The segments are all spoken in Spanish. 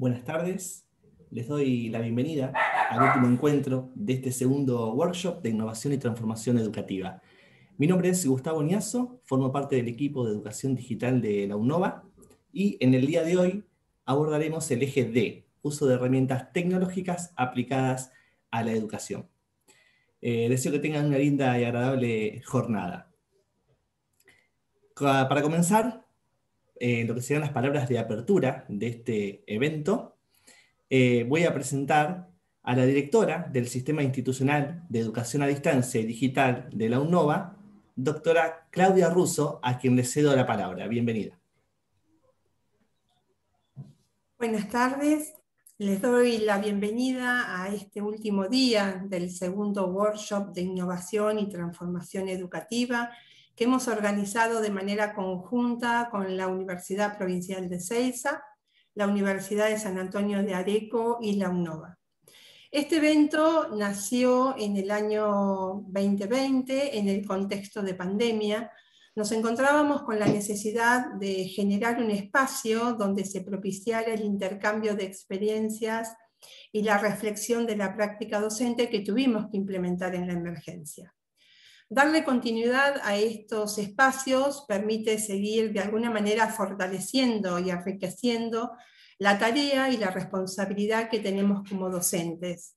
buenas tardes. Les doy la bienvenida al último encuentro de este segundo workshop de innovación y transformación educativa. Mi nombre es Gustavo Niazo, formo parte del equipo de educación digital de la UNOVA y en el día de hoy abordaremos el eje D, uso de herramientas tecnológicas aplicadas a la educación. Eh, deseo que tengan una linda y agradable jornada. Para comenzar, en eh, lo que serán las palabras de apertura de este evento, eh, voy a presentar a la directora del Sistema Institucional de Educación a Distancia y Digital de la UNOVA, doctora Claudia Russo, a quien le cedo la palabra. Bienvenida. Buenas tardes. Les doy la bienvenida a este último día del segundo workshop de innovación y transformación educativa que hemos organizado de manera conjunta con la Universidad Provincial de Ceiza, la Universidad de San Antonio de Areco y la UNOVA. Este evento nació en el año 2020 en el contexto de pandemia. Nos encontrábamos con la necesidad de generar un espacio donde se propiciara el intercambio de experiencias y la reflexión de la práctica docente que tuvimos que implementar en la emergencia. Darle continuidad a estos espacios permite seguir de alguna manera fortaleciendo y enriqueciendo la tarea y la responsabilidad que tenemos como docentes.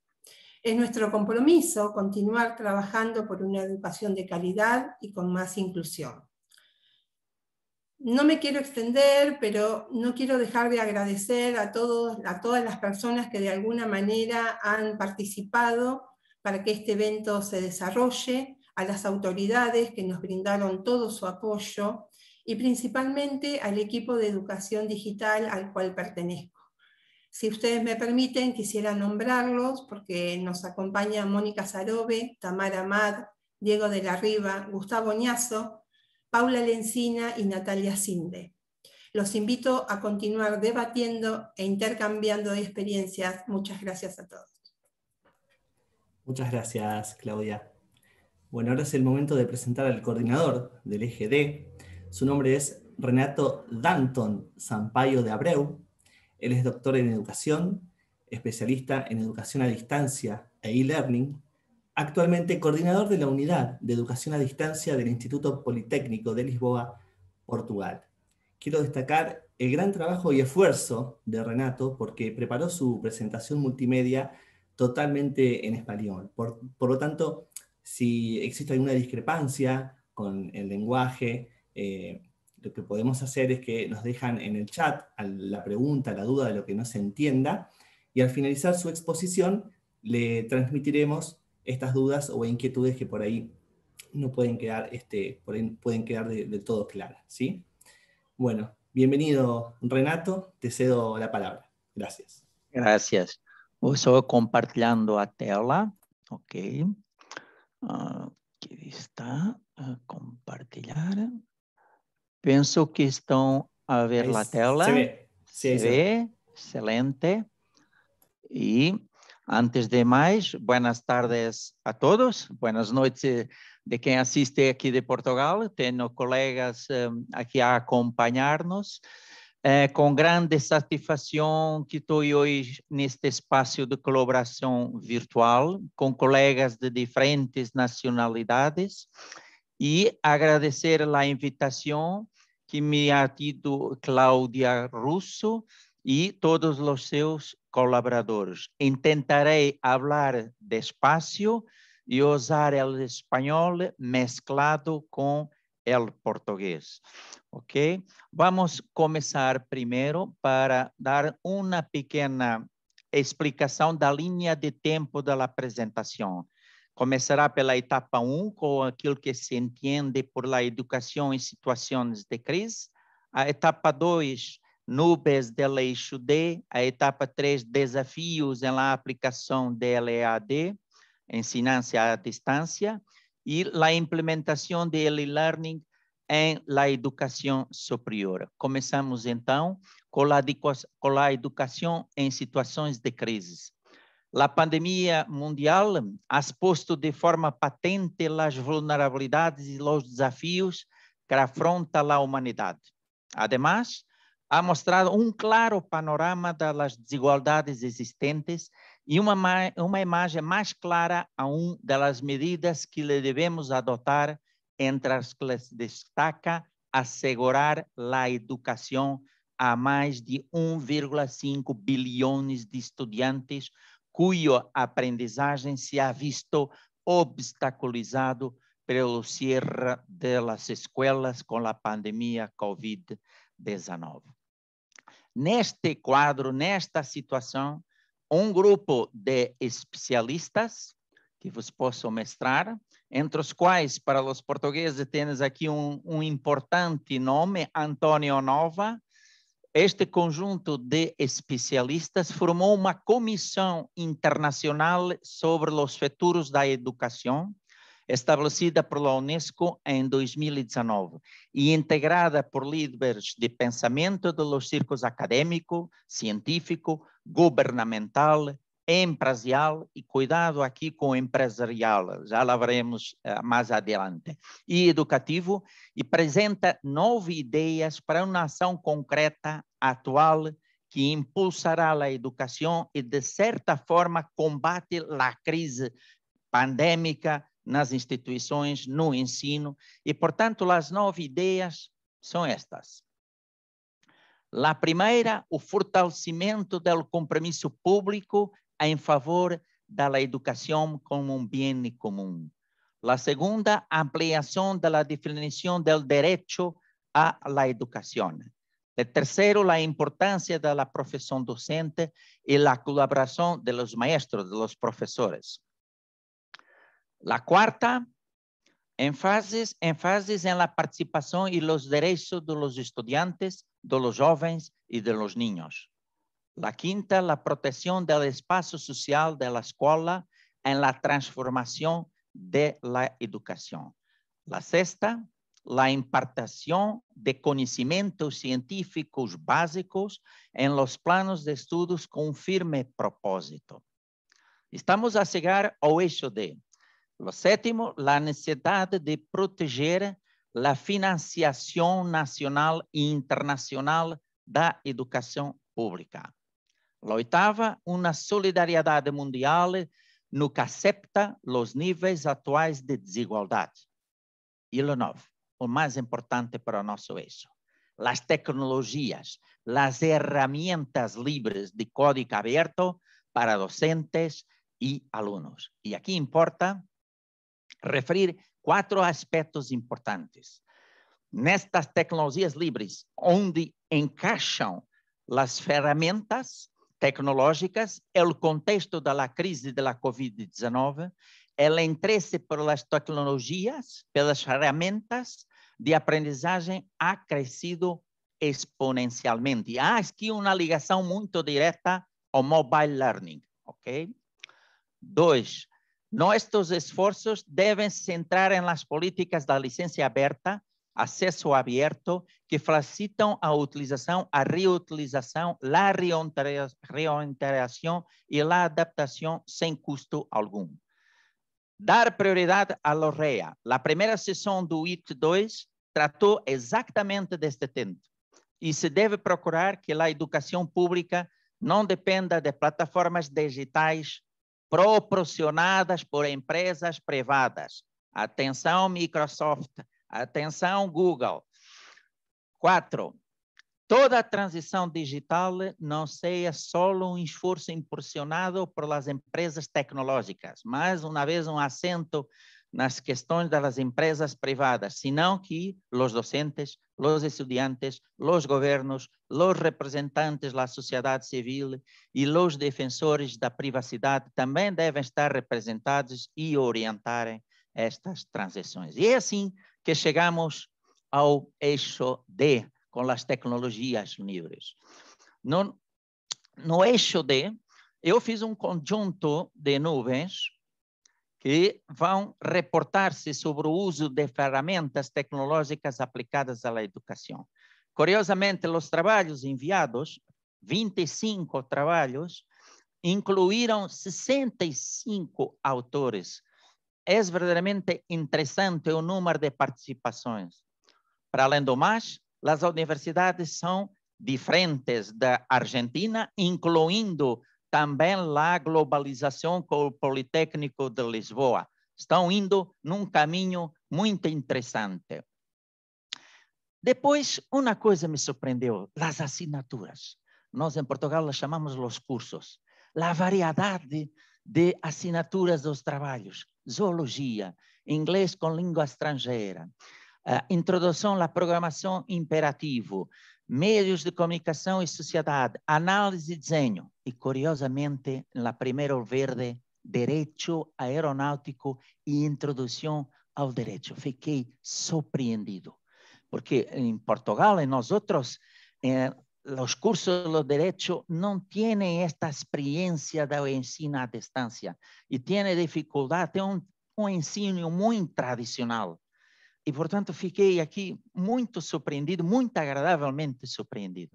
Es nuestro compromiso continuar trabajando por una educación de calidad y con más inclusión. No me quiero extender, pero no quiero dejar de agradecer a, a todas las personas que de alguna manera han participado para que este evento se desarrolle a las autoridades que nos brindaron todo su apoyo y principalmente al equipo de educación digital al cual pertenezco. Si ustedes me permiten, quisiera nombrarlos porque nos acompaña Mónica Zarobe, Tamara Amad, Diego de la Riva, Gustavo Ñazo, Paula Lencina y Natalia Sinde. Los invito a continuar debatiendo e intercambiando experiencias. Muchas gracias a todos. Muchas gracias, Claudia. Bueno, ahora es el momento de presentar al coordinador del EGD. Su nombre es Renato Danton Sampaio de Abreu. Él es doctor en educación, especialista en educación a distancia e e-learning, actualmente coordinador de la unidad de educación a distancia del Instituto Politécnico de Lisboa, Portugal. Quiero destacar el gran trabajo y esfuerzo de Renato porque preparó su presentación multimedia totalmente en español. Por, por lo tanto, si existe alguna discrepancia con el lenguaje, eh, lo que podemos hacer es que nos dejan en el chat la pregunta, la duda de lo que no se entienda, y al finalizar su exposición le transmitiremos estas dudas o inquietudes que por ahí no pueden quedar, este, pueden quedar de todo claras. ¿sí? Bueno, bienvenido Renato, te cedo la palabra. Gracias. Gracias. voy compartiendo a tela, ok? aqui ah, está, compartilhar. Penso que estão a ver é, a tela. Se vê. Se, se vê. Excelente. E antes de mais, buenas tardes a todos. Buenas noites de quem assiste aqui de Portugal. Tenho colegas eh, aqui a acompanhar-nos. É com grande satisfação que estou hoje neste espaço de colaboração virtual com colegas de diferentes nacionalidades e agradecer a invitação que me ha tido Cláudia Russo e todos os seus colaboradores. Intentarei falar despacio e usar o espanhol mesclado com el português, ¿Ok? Vamos começar primeiro para dar uma pequena explicação da linha de tempo da apresentação. Começará pela etapa 1, com aquilo que se entende por la educação em situações de crise. A etapa 2, nubes de leixo D. A etapa 3, desafios em la aplicação de LAD, ensinância à distância e a implementação de e-learning em la educação superior. Começamos então com a, educação em situações de crise. A pandemia mundial ha exposto de forma patente as vulnerabilidades e os desafios que afronta a humanidade. Además, ha mostrado um claro panorama das desigualdades existentes e uma, uma imagem mais clara aún das medidas que le devemos adotar, entre as que destaca assegurar a educação a mais de 1,5 bilhões de estudantes, cujo aprendizagem se ha visto obstaculizado pelo cierre das escolas com a pandemia COVID-19. Neste quadro, nesta situação, um grupo de especialistas que vos posso mostrar, entre os quais, para os portugueses, temos aqui um, um importante nome, Antônio Nova. Este conjunto de especialistas formou uma comissão internacional sobre os futuros da educação, estabelecida pela Unesco em 2019 e integrada por líderes de pensamento dos círculos acadêmico, científico, governamental, empresarial e cuidado aqui com empresarial, já lá veremos eh, mais adiante, e educativo, e apresenta nove ideias para uma ação concreta, atual, que impulsará a educação e, de certa forma, combate a crise pandêmica nas instituições, no ensino, e, portanto, as nove ideias são estas. A primeira, o fortalecimento do compromisso público em favor da educação como um bem comum. A segunda, ampliação da definição do direito à educação. O terceiro, a importância da profissão docente e a colaboração dos maestros, dos professores. La cuarta, énfasis, en la participación y los derechos de los estudiantes, de los jóvenes y de los niños. La quinta, la protección del espacio social de la escuela en la transformación de la educación. La sexta, la impartación de conocimientos científicos básicos en los planos de estudios con firme propósito. Estamos a llegar al hecho de o sétimo, a necessidade de proteger a financiação nacional e internacional da educação pública. o oitava, uma solidariedade mundial no que acepta os níveis atuais de desigualdade. E o nove, o mais importante para o nosso eixo, as tecnologias, as ferramentas livres de código aberto para docentes e alunos. E aqui importa referir quatro aspectos importantes. Nestas tecnologias livres, onde encaixam as ferramentas tecnológicas, o contexto da crise da Covid-19, o interesse pelas tecnologias, pelas ferramentas de aprendizagem ha crescido exponencialmente. Há aqui uma ligação muito direta ao mobile learning, ok? Dois, esforços devem se centrar em as políticas da licença aberta, acesso aberto, que facilitam a utilização, a reutilização, a reorientação e a adaptação sem custo algum. Dar prioridade à LOREA. A primeira sessão do IT2 tratou exatamente deste tema e se deve procurar que a educação pública não dependa de plataformas digitais proporcionadas por empresas privadas. Atenção, Microsoft. Atenção, Google. Quatro, toda a transição digital não seja só um esforço impulsionado pelas empresas tecnológicas, mas, uma vez, um acento nas questões das empresas privadas, senão que os docentes, os estudantes, os governos, os representantes da sociedade civil e os defensores da privacidade também devem estar representados e orientarem estas transições. E é assim que chegamos ao eixo D, com as tecnologias livres. No, no eixo D, eu fiz um conjunto de nuvens que vão reportar-se sobre o uso de ferramentas tecnológicas aplicadas à educação. Curiosamente, os trabalhos enviados, 25 trabalhos, incluíram 65 autores. É verdadeiramente interessante o número de participações. Para além do mais, as universidades são diferentes da Argentina, incluindo também lá globalização com o Politécnico de Lisboa. Estão indo num caminho muito interessante. Depois, uma coisa me surpreendeu, as assinaturas. Nós, em Portugal, as chamamos os cursos. A variedade de assinaturas dos trabalhos. Zoologia, inglês com língua estrangeira, uh, introdução à programação imperativo, meios de comunicação e sociedade, análise e desenho. E, curiosamente, na primeira verde, direito aeronáutico e introdução ao direito. Fiquei surpreendido, porque em Portugal e nós outros, eh, os cursos de direito não têm esta experiência do ensino à distância e têm dificuldade, têm um, um ensino muito tradicional e, portanto, fiquei aqui muito surpreendido, muito agradavelmente surpreendido.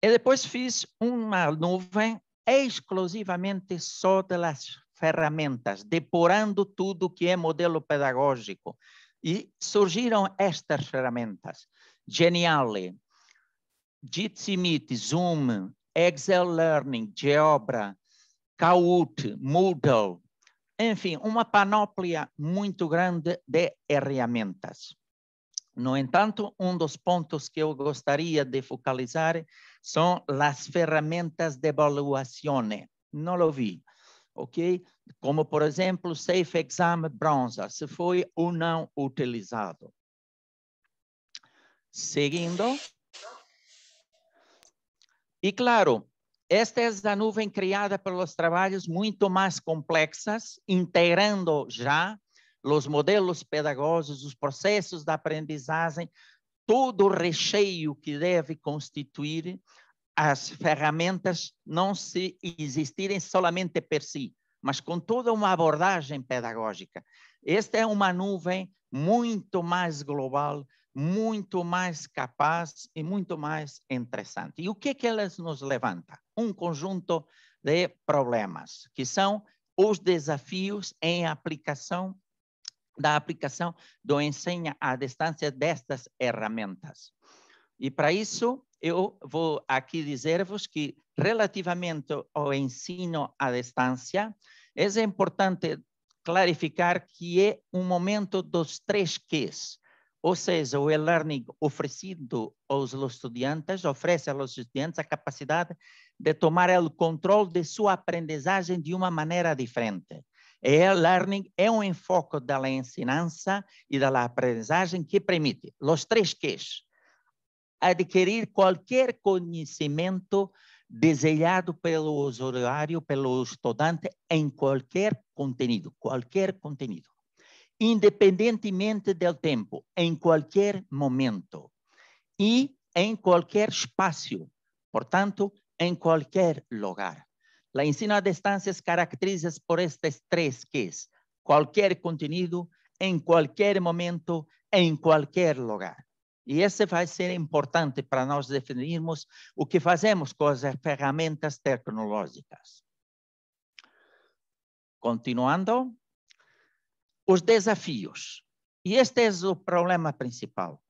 E depois fiz uma nuvem exclusivamente só das ferramentas, depurando tudo que é modelo pedagógico. E surgiram estas ferramentas. Geniale, Jitsi Meet, Zoom, Excel Learning, Geobra, Kahoot, Moodle, enfim, uma panóplia muito grande de ferramentas. No entanto, um dos pontos que eu gostaria de focalizar são as ferramentas de avaliação. Não lo vi, ok? Como, por exemplo, Safe Exam bronze se foi ou não utilizado. Seguindo. E claro, esta é a nuvem criada pelos trabalhos muito mais complexas, integrando já os modelos pedagógicos, os processos de aprendizagem, todo o recheio que deve constituir as ferramentas não se existirem somente por si, mas com toda uma abordagem pedagógica. Esta é uma nuvem muito mais global, muito mais capaz e muito mais interessante. E o que, é que elas nos levantam? Um conjunto de problemas, que são os desafios em aplicação da aplicação do ensino à distância destas ferramentas. E para isso, eu vou aqui dizer-vos que, relativamente ao ensino à distância, é importante clarificar que é um momento dos três Qs. Ou seja, o e-learning oferecido aos estudantes oferece aos estudantes a capacidade de tomar o controle de sua aprendizagem de uma maneira diferente. E-learning é um enfoque da ensinança e da aprendizagem que permite os três Qs. Adquirir qualquer conhecimento desejado pelo usuário, pelo estudante, em qualquer conteúdo, qualquer conteúdo independentemente do tempo, em qualquer momento e em qualquer espaço, portanto, em qualquer lugar. La ensino a distância se caracteriza por estes três que qualquer conteúdo, em qualquer momento, em qualquer lugar. E esse vai ser importante para nós definirmos o que fazemos com as ferramentas tecnológicas. Continuando, os desafios. E este é o problema principal.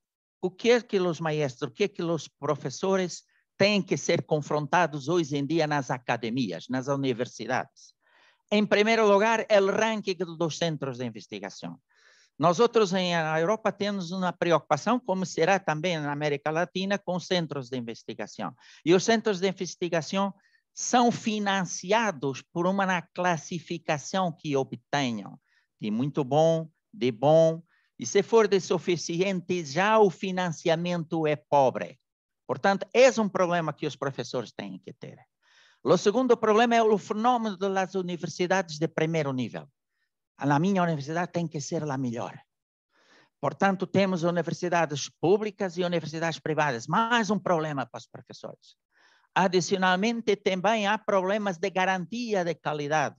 O que é que os maestros, o que é que os professores têm que ser confrontados hoje em dia nas academias, nas universidades? Em primeiro lugar, o ranking dos centros de investigação. Nós outros em Europa temos uma preocupação, como será também na América Latina, com centros de investigação. E os centros de investigação são financiados por uma classificação que obtenham de muito bom, de bom, e se for de suficiente, já o financiamento é pobre. Portanto, é um problema que os professores têm que ter. O segundo problema é o fenômeno das universidades de primeiro nível. Na minha universidade tem que ser a melhor. Portanto, temos universidades públicas e universidades privadas. Mais um problema para os professores. Adicionalmente, também há problemas de garantia de qualidade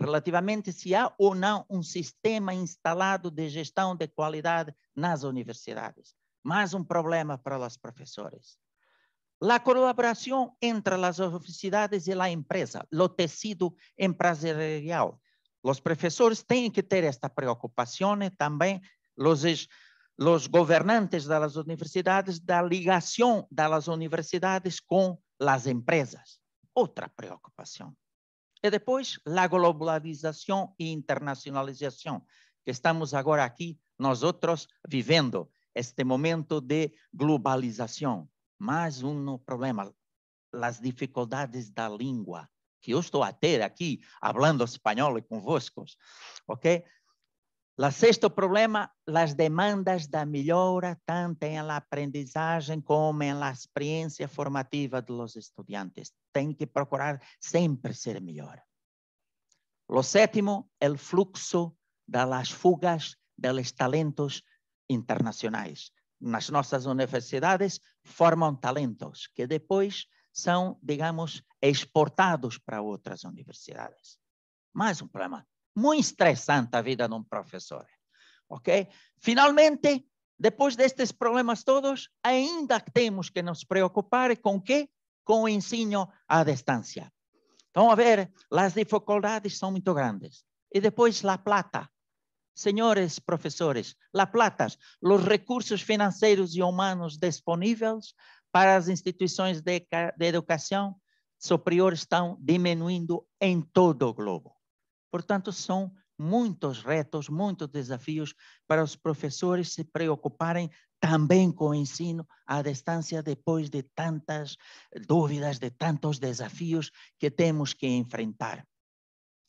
relativamente se há ou não um sistema instalado de gestão de qualidade nas universidades. Mais um problema para os professores. A colaboração entre as universidades e a empresa, o tecido empresarial. Os professores têm que ter esta preocupação e também os, os governantes das universidades da ligação das universidades com as empresas. Outra preocupação. E depois, a globalização e internacionalização, que estamos agora aqui, nós outros, vivendo este momento de globalização. Mais um problema, as dificuldades da língua, que eu estou a ter aqui, falando espanhol convosco, ok? O sexto problema, as demandas da melhora tanto em la aprendizagem como em la experiência formativa dos estudantes. Tem que procurar sempre ser melhor. O sétimo, o fluxo das fugas dos talentos internacionais. Nas nossas universidades formam talentos que depois são, digamos, exportados para outras universidades. Mais um problema muito estressante a vida de um professor. Ok? Finalmente, depois destes problemas todos, ainda temos que nos preocupar com o quê? Com o ensino à distância. Então, a ver, as dificuldades são muito grandes. E depois, a plata. Senhores professores, la plata, os recursos financeiros e humanos disponíveis para as instituições de, de educação superior estão diminuindo em todo o globo. Portanto, são muitos retos, muitos desafios para os professores se preocuparem também com o ensino à distância depois de tantas dúvidas, de tantos desafios que temos que enfrentar.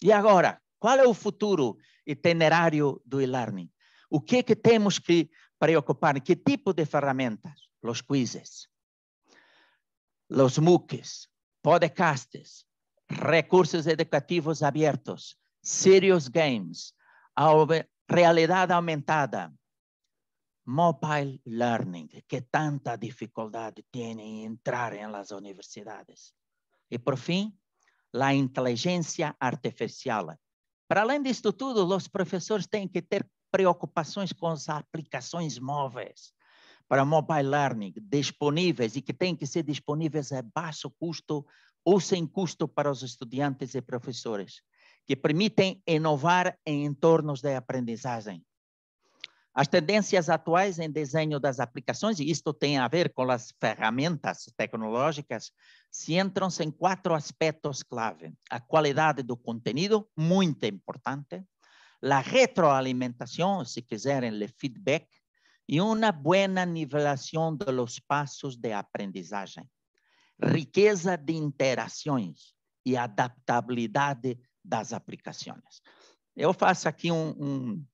E agora, qual é o futuro itinerário do e-learning? O que é que temos que preocupar? Que tipo de ferramentas? Os quizzes, os MOOCs, podcasts, recursos educativos abertos, Serious Games, realidade aumentada, mobile learning, que tanta dificuldade tem em entrar en las universidades. E por fim, a inteligência artificial. Para além disso tudo, os professores têm que ter preocupações com as aplicações móveis para mobile learning disponíveis e que têm que ser disponíveis a baixo custo ou sem custo para os estudantes e professores que permitem inovar em entornos de aprendizagem. As tendências atuais em desenho das aplicações, e isto tem a ver com as ferramentas tecnológicas, centram-se em quatro aspectos clave. A qualidade do conteúdo, muito importante, a retroalimentação, se quiserem, o feedback, e uma boa nivelação dos passos de aprendizagem, riqueza de interações e adaptabilidade das aplicações. Eu faço aqui um, um,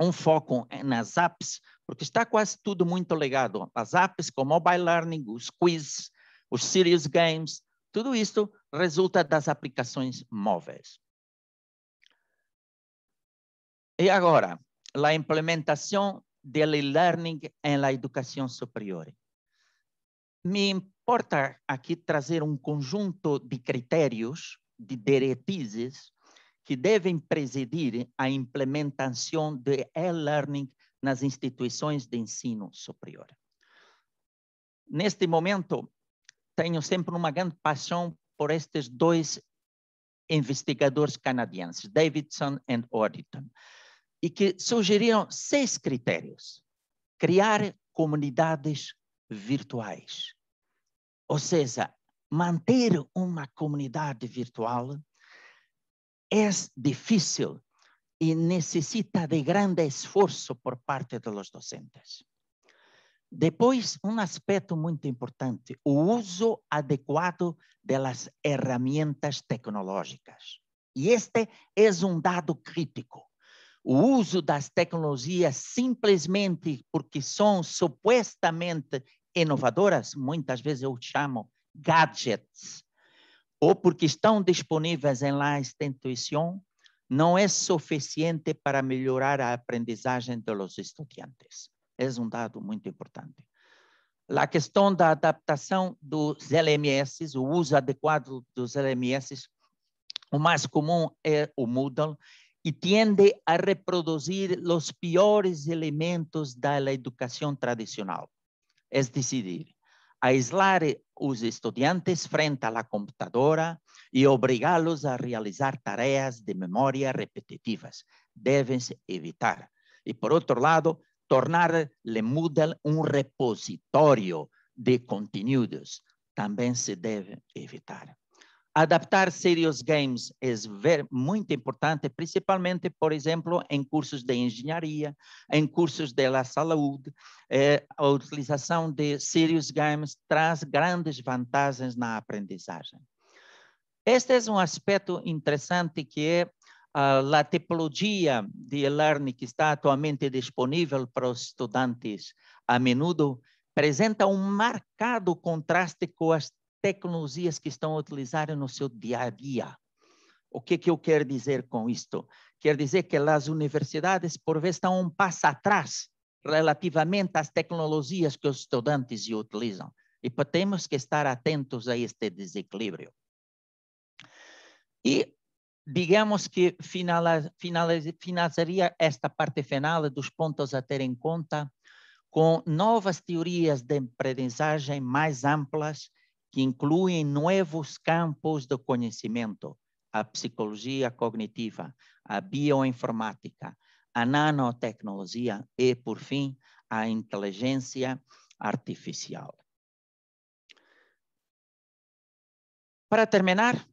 um foco nas apps, porque está quase tudo muito ligado. As apps o mobile learning, os quizzes, os serious games, tudo isso resulta das aplicações móveis. E agora, a implementação do learning na educação superior. Me importa aqui trazer um conjunto de critérios de diretrizes que devem presidir a implementação de e-learning nas instituições de ensino superior. Neste momento, tenho sempre uma grande paixão por estes dois investigadores canadenses, Davidson e Orton, e que sugeriram seis critérios. Criar comunidades virtuais, ou seja, manter uma comunidade virtual é difícil e necessita de grande esforço por parte dos docentes. Depois, um aspecto muito importante, o uso adequado das ferramentas tecnológicas. E este é um dado crítico. O uso das tecnologias simplesmente porque são supostamente inovadoras, muitas vezes eu chamo gadgets, ou porque estão disponíveis em la instituição, não é suficiente para melhorar a aprendizagem dos estudantes. É um dado muito importante. A questão da adaptação dos LMS, o uso adequado dos LMS, o mais comum é o Moodle, e tende a reproduzir os piores elementos da educação tradicional. É decidir, aislar os estudantes frente à computadora e obrigá-los a realizar tarefas de memória repetitivas. Devem-se evitar. E, por outro lado, tornar o Moodle um repositório de conteúdos. Também se deve evitar. Adaptar serious games é muito importante, principalmente, por exemplo, em cursos de engenharia, em cursos da saúde. Eh, a utilização de serious games traz grandes vantagens na aprendizagem. Este é um aspecto interessante que é ah, a tipologia de e-learning que está atualmente disponível para os estudantes, a menudo, apresenta um marcado contraste com as tecnologias que estão utilizando no seu dia a dia. O que, que eu quero dizer com isto? Quer dizer que as universidades, por vezes, estão um passo atrás relativamente às tecnologias que os estudantes utilizam. E temos que estar atentos a este desequilíbrio. E digamos que finalizaria esta parte final dos pontos a ter em conta com novas teorias de aprendizagem mais amplas que incluem novos campos do conhecimento, a psicologia cognitiva, a bioinformática, a nanotecnologia e, por fim, a inteligência artificial. Para terminar,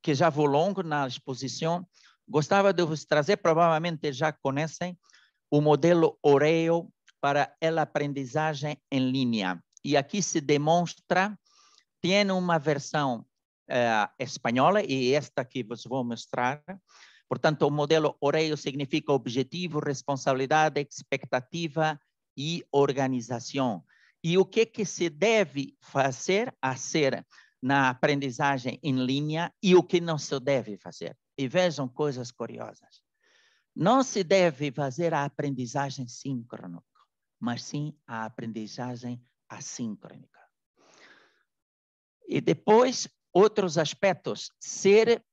que já vou longo na exposição, gostava de vos trazer, provavelmente já conhecem, o modelo Oreo para a aprendizagem em linha. E aqui se demonstra tem uma versão uh, eh, espanhola e esta que vos vou mostrar. Portanto, o modelo OREO significa objetivo, responsabilidade, expectativa e organização. E o que, que se deve fazer a ser na aprendizagem em linha e o que não se deve fazer. E vejam coisas curiosas. Não se deve fazer a aprendizagem síncrona, mas sim a aprendizagem assíncrona. E depois, outros aspectos. Ser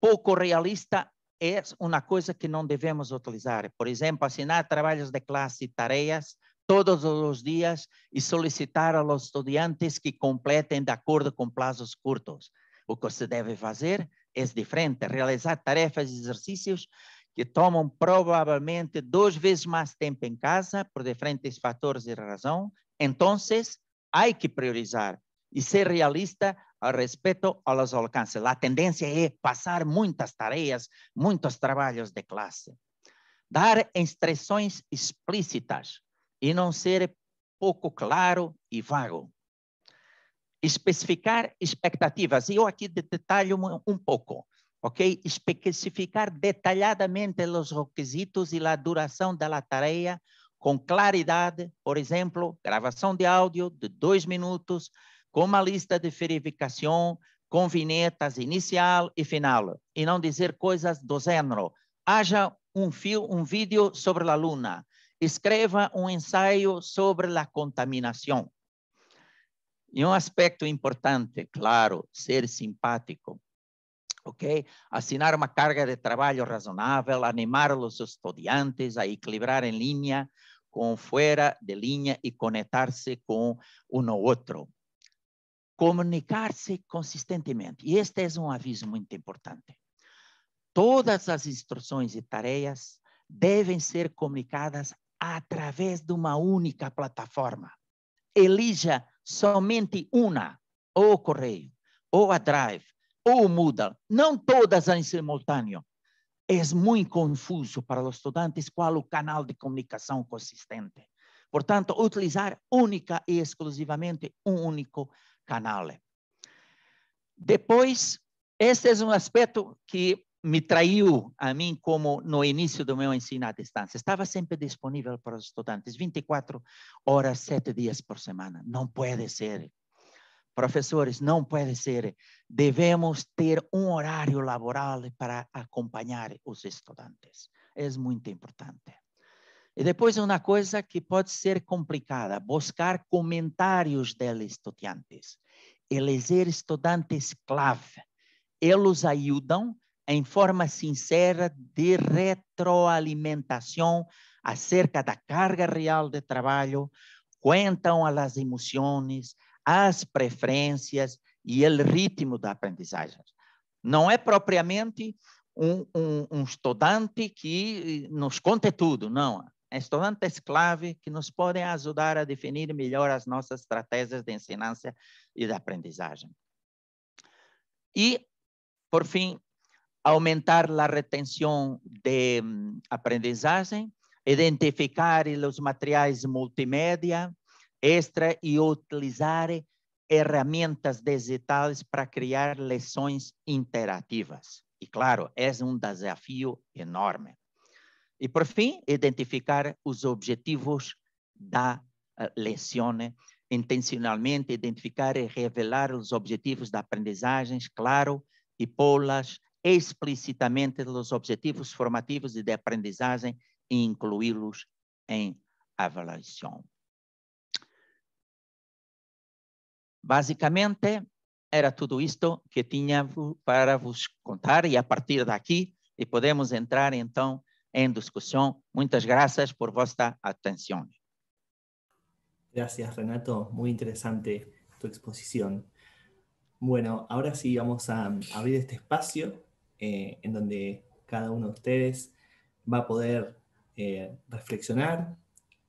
pouco realista é uma coisa que não devemos utilizar. Por exemplo, assinar trabalhos de classe e tarefas todos os dias e solicitar aos estudantes que completem de acordo com prazos curtos. O que se deve fazer é diferente, realizar tarefas e exercícios que tomam provavelmente duas vezes mais tempo em casa por diferentes fatores e razão. Então, há que priorizar e ser realista a respeito aos alcances. A tendência é passar muitas tarefas, muitos trabalhos de classe. Dar instruções explícitas e não ser pouco claro e vago. Especificar expectativas. E eu aqui detalho um pouco, ok? Especificar detalhadamente os requisitos e a duração da tarefa com claridade, por exemplo, gravação de áudio de dois minutos, com uma lista de verificação, com vinhetas inicial e final, e não dizer coisas do género. Haja um, fio, um vídeo sobre a luna, escreva um ensaio sobre a contaminação. E um aspecto importante, claro, ser simpático. ok? Assinar uma carga de trabalho razonável, animar os estudantes a equilibrar em linha com fora de linha e conectar-se com um ou outro comunicar-se consistentemente. E este é um aviso muito importante. Todas as instruções e tarefas devem ser comunicadas através de uma única plataforma. Elija somente uma, ou o correio, ou a Drive, ou o Moodle, não todas em simultâneo. É muito confuso para os estudantes qual o canal de comunicação consistente. Portanto, utilizar única e exclusivamente um único canale. Depois, este é um aspecto que me traiu a mim como no início do meu ensino à distância. Estava sempre disponível para os estudantes, 24 horas, 7 dias por semana. Não pode ser. Professores, não pode ser. Devemos ter um horário laboral para acompanhar os estudantes. É muito importante. E depois uma coisa que pode ser complicada, buscar comentários dos estudantes. Eleger estudantes clave. Eles ajudam em forma sincera de retroalimentação acerca da carga real de trabalho, contam as emoções, as preferências e o ritmo da aprendizagem. Não é propriamente um, um, um, estudante que nos conte tudo, não estudantes clave que nos podem ajudar a definir melhor as nossas estratégias de ensinância e de aprendizagem. E, por fim, aumentar a retenção de hum, aprendizagem, identificar os materiais multimédia extra e utilizar ferramentas digitais para criar leções interativas. E, claro, é um desafio enorme. E, por fim, identificar os objetivos da eh, leção, intencionalmente identificar e revelar os objetivos da aprendizagem, claro, e pô-las explicitamente nos objetivos formativos e de aprendizagem e incluí-los em avaliação. Basicamente, era tudo isto que tinha para vos contar e a partir daqui e podemos entrar então en discusión. Muchas gracias por vuestra atención. Gracias, Renato. Muy interesante tu exposición. Bueno, ahora sí vamos a um, abrir este espacio eh, en donde cada uno de ustedes va a poder eh, reflexionar,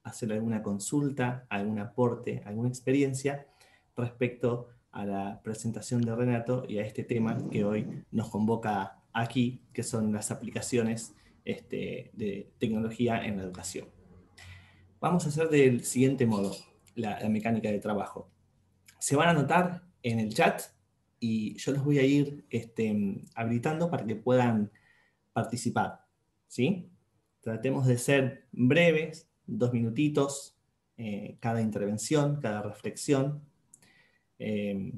hacer alguna consulta, algún aporte, alguna experiencia respecto a la presentación de Renato y a este tema que hoy nos convoca aquí, que son las aplicaciones este, de tecnología en la educación. Vamos a hacer del siguiente modo la, mecánica de trabajo. Se van a anotar en el chat y yo los voy a ir este, habilitando para que puedan participar. ¿sí? Tratemos de ser breves, dos minutitos, eh, cada intervención, cada reflexión. Em,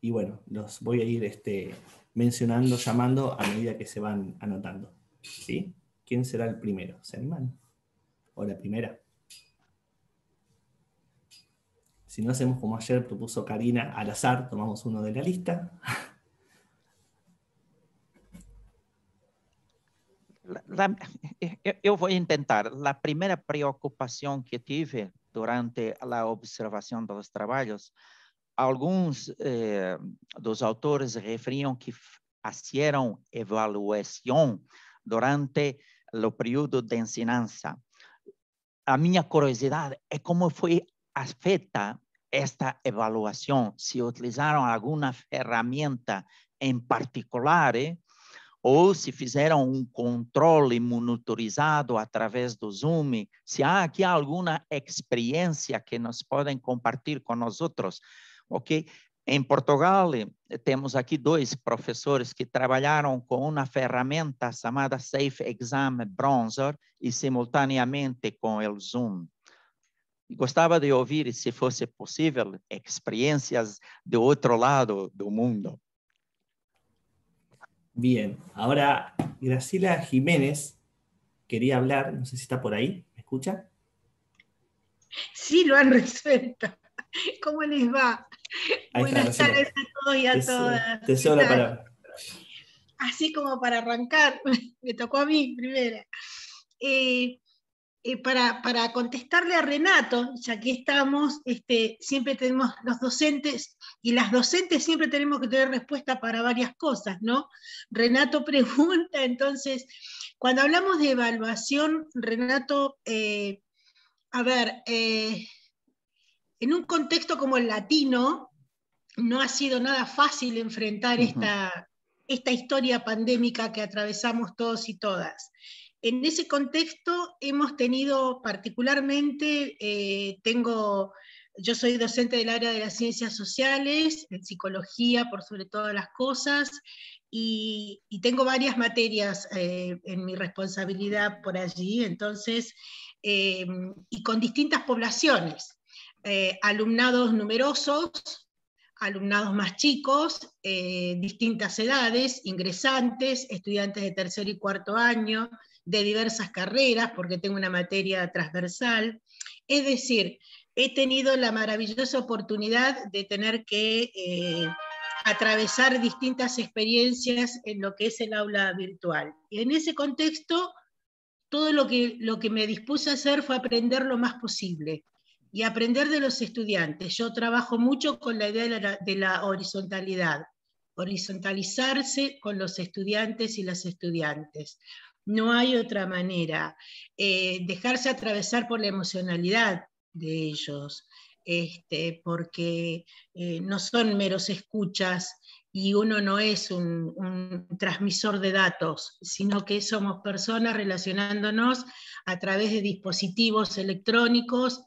y bueno, los voy a ir este, mencionando, llamando a medida que se van anotando. ¿Sí? ¿Quién será el primero? ¿Se animan? ¿O la primera? Si no hacemos como ayer propuso Karina, al azar tomamos uno de la lista. Eh, eh, yo voy a intentar. La primera preocupación que tuve durante la observación de los trabajos, algunos eh, los autores referían que hicieron evaluación durante o período de ensinança. A minha curiosidade é como foi afeta esta avaliação, se utilizaram alguma ferramenta em particular eh, ou se fizeram um controle monitorizado através do Zoom, se há aqui alguma experiência que nos podem compartilhar com nós outros, ok? En Portugal, eh, tenemos aquí dos profesores que trabajaron con una herramienta llamada Safe Exam Browser y e, simultáneamente con el Zoom. E gostava de oír, si fuese posible, experiencias de otro lado del mundo. Bien, ahora Graciela Jiménez quería hablar, no sé si está por ahí, ¿me escucha? Sí, lo han resuelto. ¿Cómo les va? Buenas tardes a todos y a todas. Así como para arrancar, me tocó a mí primera. Eh, eh, para, contestarle a Renato, ya que estamos, este, siempre tenemos los docentes y las docentes siempre tenemos que tener respuesta para varias cosas, ¿no? Renato pregunta, entonces, cuando hablamos de evaluación, Renato, eh, a ver, en un contexto como el latino, no ha sido nada fácil enfrentar esta, historia pandémica que atravesamos todos y todas. En ese contexto hemos tenido particularmente, eh, tengo, yo soy docente del área de las ciencias sociales, en psicología por sobre todas las cosas, y, tengo varias materias eh, en mi responsabilidad por allí, entonces, eh, y con distintas poblaciones. Eh, alumnados numerosos, alumnados más chicos, eh, distintas edades, ingresantes, estudiantes de tercer y cuarto año, de diversas carreras, porque tengo una materia transversal. Es decir, he tenido la maravillosa oportunidad de tener que eh, atravesar distintas experiencias en lo que es el aula virtual. Y en ese contexto, todo lo que, lo que me dispuse a hacer fue aprender lo más posible y aprender de los estudiantes. Yo trabajo mucho con la idea de la, horizontalidad, horizontalizarse con los estudiantes y las estudiantes. No hay otra manera. Eh, dejarse atravesar por la emocionalidad de ellos, este, porque eh, no son meros escuchas y uno no es un, transmisor de datos, sino que somos personas relacionándonos a través de dispositivos electrónicos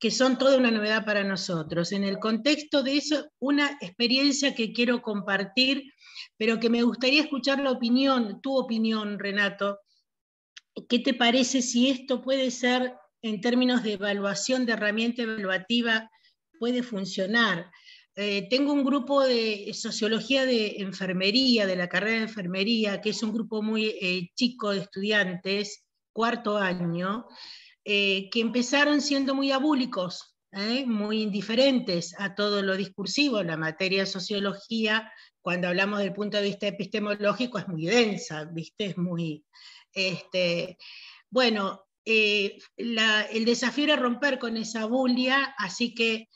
que son toda una novedad para nosotros. En el contexto de eso, una experiencia que quiero compartir, pero que me gustaría escuchar la opinión, tu opinión, Renato. ¿Qué te parece si esto puede ser, en términos de evaluación, de herramienta evaluativa, puede funcionar? Eh, tengo un grupo de sociología de enfermería, de la carrera de enfermería, que es un grupo muy eh, chico de estudiantes, cuarto año, eh, que empezaron siendo muy abúlicos, ¿eh? muy indiferentes a todo lo discursivo. La materia de sociología, cuando hablamos del punto de vista epistemológico, es muy densa, ¿viste? Es muy... Este, bueno, eh, el desafío era romper con esa bulia, así que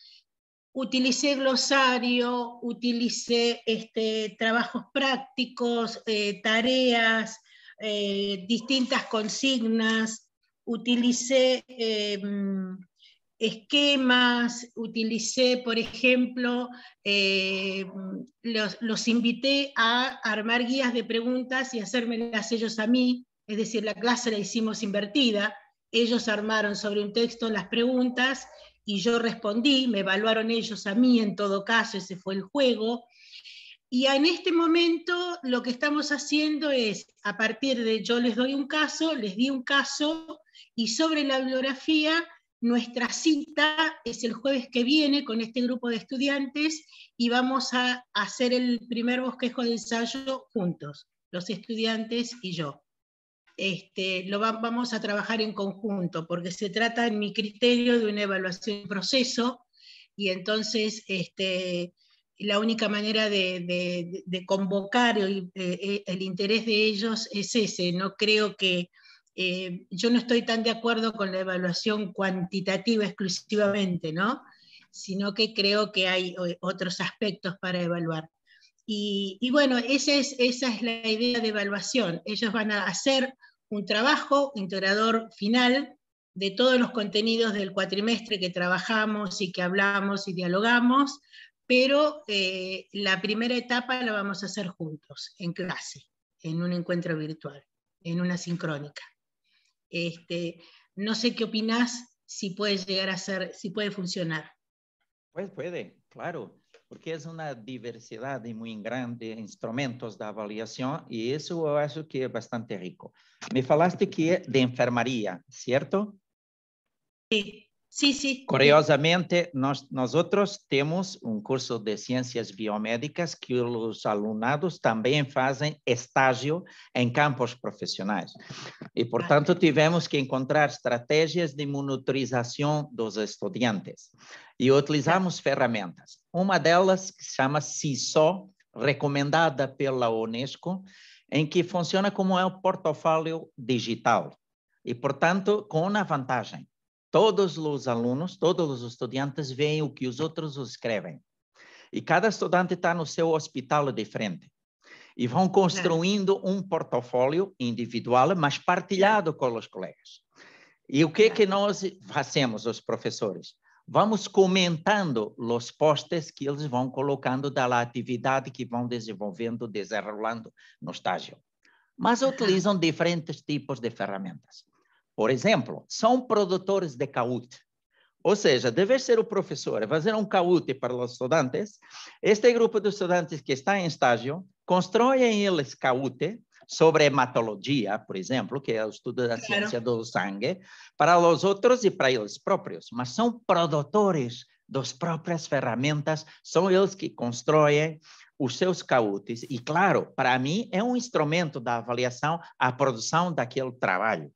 utilicé glosario, utilicé este, trabajos prácticos, tareas, distintas consignas, utilicé em, esquemas, utilicé, por ejemplo, em, los, los, invité a armar guías de preguntas y hacérmelas ellos a mí, es decir, la clase la hicimos invertida, ellos armaron sobre un texto las preguntas y yo respondí, me evaluaron ellos a mí en todo caso, ese fue el juego. Y en este momento lo que estamos haciendo es, a partir de yo les doy un caso, les di un caso, y sobre la bibliografía, nuestra cita es el jueves que viene con este grupo de estudiantes y vamos a hacer el primer bosquejo de ensayo juntos, los estudiantes y yo. Este, lo vamos a trabajar en conjunto porque se trata, en mi criterio, de una evaluación proceso y entonces este, la única manera de, convocar eh, el interés de ellos es ese. No creo que eh, yo no estoy tan de acuerdo con la evaluación cuantitativa exclusivamente, ¿no? sino que creo que hay otros aspectos para evaluar. Y, bueno, esa es, esa es la idea de evaluación. Ellos van a hacer un trabajo integrador final de todos los contenidos del cuatrimestre que trabajamos y que hablamos y dialogamos, pero eh, la primera etapa la vamos a hacer juntos, en clase, en un encuentro virtual, en una sincrónica. Este, no sé qué opinas si puede llegar a ser, si puede funcionar. Pues puede, claro, porque es una diversidad muy grande instrumentos de avaliación y eso es que es bastante rico. Me falaste que de enfermería, ¿cierto? Sí. Sí, sí. Curiosamente, nós, nós outros temos um curso de ciências biomédicas que os alunados também fazem estágio em campos profissionais. E, portanto, ah, tivemos que encontrar estratégias de monitorização dos estudantes. E utilizamos ferramentas. Uma delas que chama CISO, recomendada pela Unesco, em que funciona como é um portfólio digital. E, portanto, com uma vantagem Todos os alunos, todos os estudantes veem o que os outros escrevem. E cada estudante está no seu hospital de frente. E vão construindo um portfólio individual, mas partilhado com os colegas. E o que, que nós fazemos, os professores? Vamos comentando os postes que eles vão colocando da atividade que vão desenvolvendo, desenrolando no estágio. Mas utilizam diferentes tipos de ferramentas por exemplo, são produtores de caute. Ou seja, deve ser o professor fazer um caute para os estudantes. Este grupo de estudantes que está em estágio, constroem eles caute sobre hematologia, por exemplo, que é o estudo da claro. ciência do sangue, para os outros e para eles próprios, mas são produtores das próprias ferramentas, são eles que constroem os seus cautes. E, claro, para mim, é um instrumento da avaliação a produção daquele trabalho.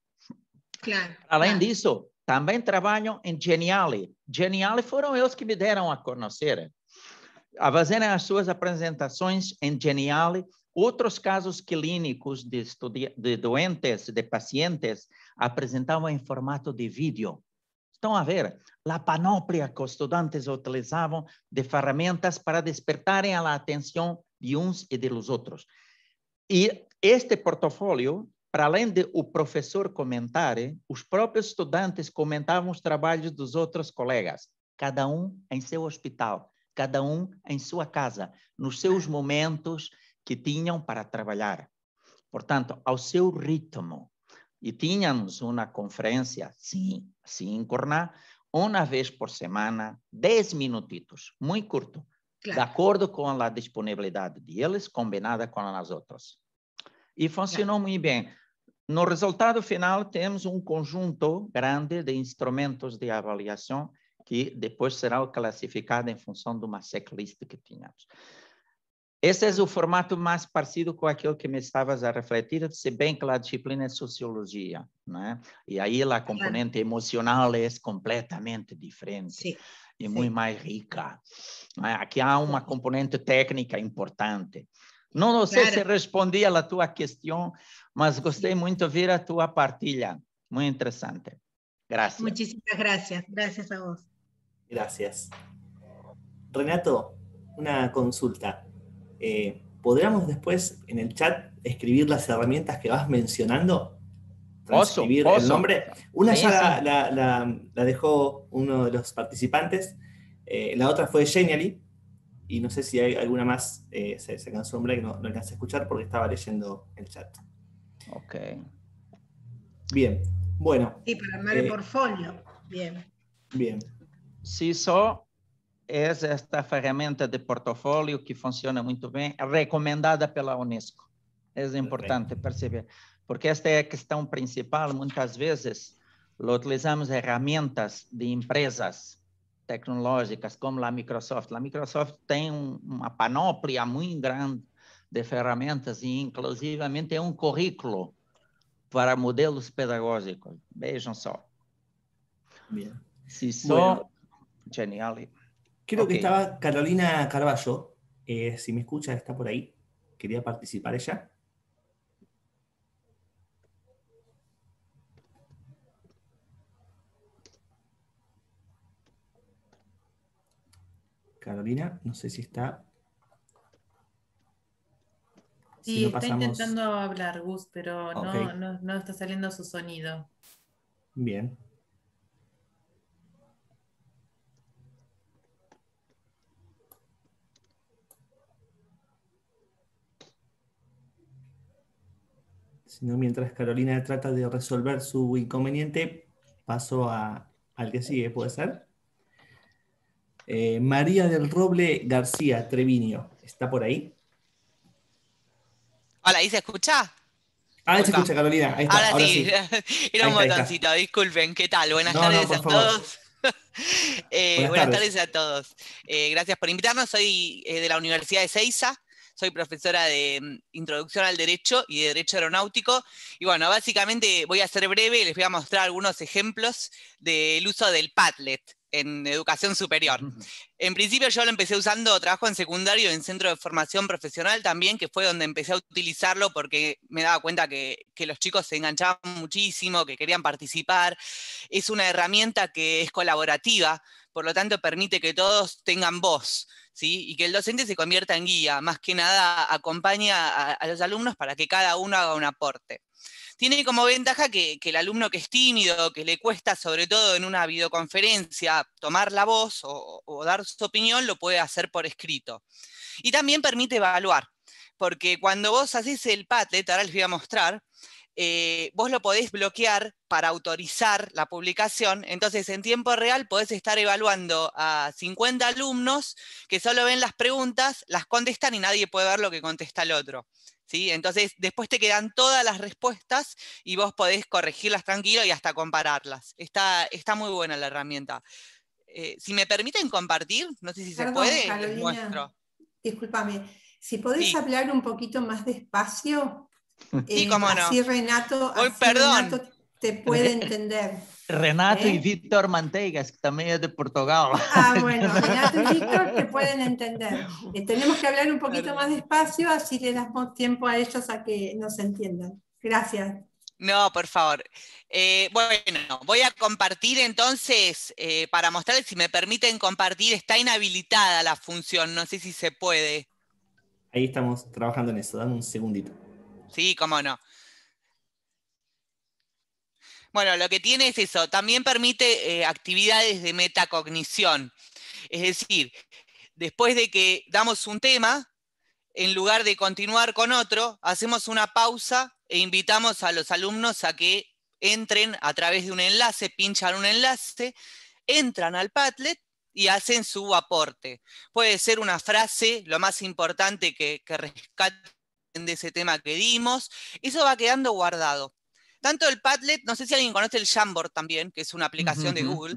Claro. Além claro. disso, também trabalham em Geniali. Geniali foram eles que me deram a conhecer. A fazer as suas apresentações em Geniali, outros casos clínicos de, de doentes, de pacientes, apresentavam em formato de vídeo. Estão a ver a panóplia que os estudantes utilizavam de ferramentas para despertarem a atenção de uns e dos outros. E este portfólio para além de o professor comentar, os próprios estudantes comentavam os trabalhos dos outros colegas, cada um em seu hospital, cada um em sua casa, nos seus é. momentos que tinham para trabalhar. Portanto, ao seu ritmo. E tínhamos uma conferência, sim, síncrona, uma vez por semana, dez minutitos, muito curto, claro. de acordo com a disponibilidade deles, combinada com as outras. E funcionou claro. muito bem. No resultado final, temos um conjunto grande de instrumentos de avaliação que depois será classificado em função de uma checklist que tínhamos. Esse é o formato mais parecido com aquilo que me estavas a refletir, se bem que a disciplina é sociologia, né? E aí a componente emocional é completamente diferente Sim. e Sim. muito mais rica. É? Aqui há uma componente técnica importante. No sé si respondí a la la tua questão, mas gostei muito ver a tua Muy interesante. Gracias. Muchísimas gracias. Gracias a vos. Gracias. Renato, una consulta. Eh, ¿Podríamos después en el chat escribir las herramientas que vas mencionando? Transcribir el nombre. Una ya La, dejó uno de los participantes, eh, la otra fue Genially, y no sé si hay alguna más, eh, se, cansó un que no, no alcancé a escuchar porque estaba leyendo el chat. Ok. Bien, bueno. Y para armar el eh, portfolio. Bien. Bien. CISO es esta ferramenta de portafolio que funciona muy bien, recomendada por la Unesco. Es importante percibir. porque esta es la cuestión principal. veces lo utilizamos herramientas de empresas tecnológicas como a Microsoft. A Microsoft tem um, uma panóplia muito grande de ferramentas e, inclusivamente, é um currículo para modelos pedagógicos. Vejam só. Bien. Si son bueno, Creo okay. que estaba Carolina Carballo, eh, si me escucha, está por ahí. Quería participar ella. Carolina, no sé si está. Sí, está intentando hablar, Gus, pero no, está saliendo su sonido. Bien, sino mientras Carolina trata de resolver su inconveniente, paso al que sigue, ¿puede ser? Eh, María del Roble García Treviño, ¿está por ahí? Hola, ¿ahí se escucha? Ah, se escucha, Carolina. ahora, sí. Era un botoncito, disculpen. ¿Qué tal? Buenas tardes a todos. buenas, eh, tardes. a todos. gracias por invitarnos. Soy eh, de la Universidad de Ceiza. Soy profesora de mm, Introducción al Derecho y de Derecho Aeronáutico. Y bueno, básicamente voy a ser breve y les voy a mostrar algunos ejemplos del uso del Padlet en educación superior. En principio yo lo empecé usando, trabajo en secundario, en centro de formación profesional también, que fue donde empecé a utilizarlo porque me daba cuenta que, los chicos se enganchaban muchísimo, que querían participar. Es una herramienta que es colaborativa, por lo tanto permite que todos tengan voz. ¿Sí? y que el docente se convierta en guía, más que nada acompaña a los alumnos para que cada uno haga un aporte tiene como ventaja que, el alumno que es tímido, que le cuesta, sobre todo en una videoconferencia, tomar la voz o, dar su opinión, lo puede hacer por escrito. Y también permite evaluar, porque cuando vos haces el Padlet, ahora les voy a mostrar, eh, vos lo podés bloquear para autorizar la publicación, entonces en tiempo real podés estar evaluando a 50 alumnos que solo ven las preguntas, las contestan y nadie puede ver lo que contesta el otro. Entonces, después te quedan todas las respuestas y vos podés corregirlas tranquilo y hasta compararlas. Está, está muy buena la herramienta. Eh, si me permiten compartir, no sé si se puede, muestro. Discúlpame, si podés hablar un poquito más despacio. Sí, eh, como no. Así perdón te puede entender. Renato y ¿eh? Víctor Manteigas, que también es de Portugal. Ah, bueno, Renato y Víctor te pueden entender. Eh, tenemos que hablar un poquito más despacio, así le damos tiempo a ellos a que nos entiendan. Gracias. No, por favor. Eh, bueno, voy a compartir entonces, para mostrarles si me permiten compartir, está inhabilitada la función, no sé si se puede. Ahí estamos trabajando en eso, dame un segundito. Sí, cómo no. Bueno, lo que tiene es eso, también permite eh, actividades de metacognición. Es decir, después de que damos un tema, en lugar de continuar con otro, hacemos una pausa e invitamos a los alumnos a que entren a través de un enlace, pinchan un enlace, entran al Padlet y hacen su aporte. Puede ser una frase, lo más importante que, que rescaten de ese tema que dimos, eso va quedando guardado. Tanto el Padlet, no sé si alguien conoce el Jamboard también, que es una aplicación de Google.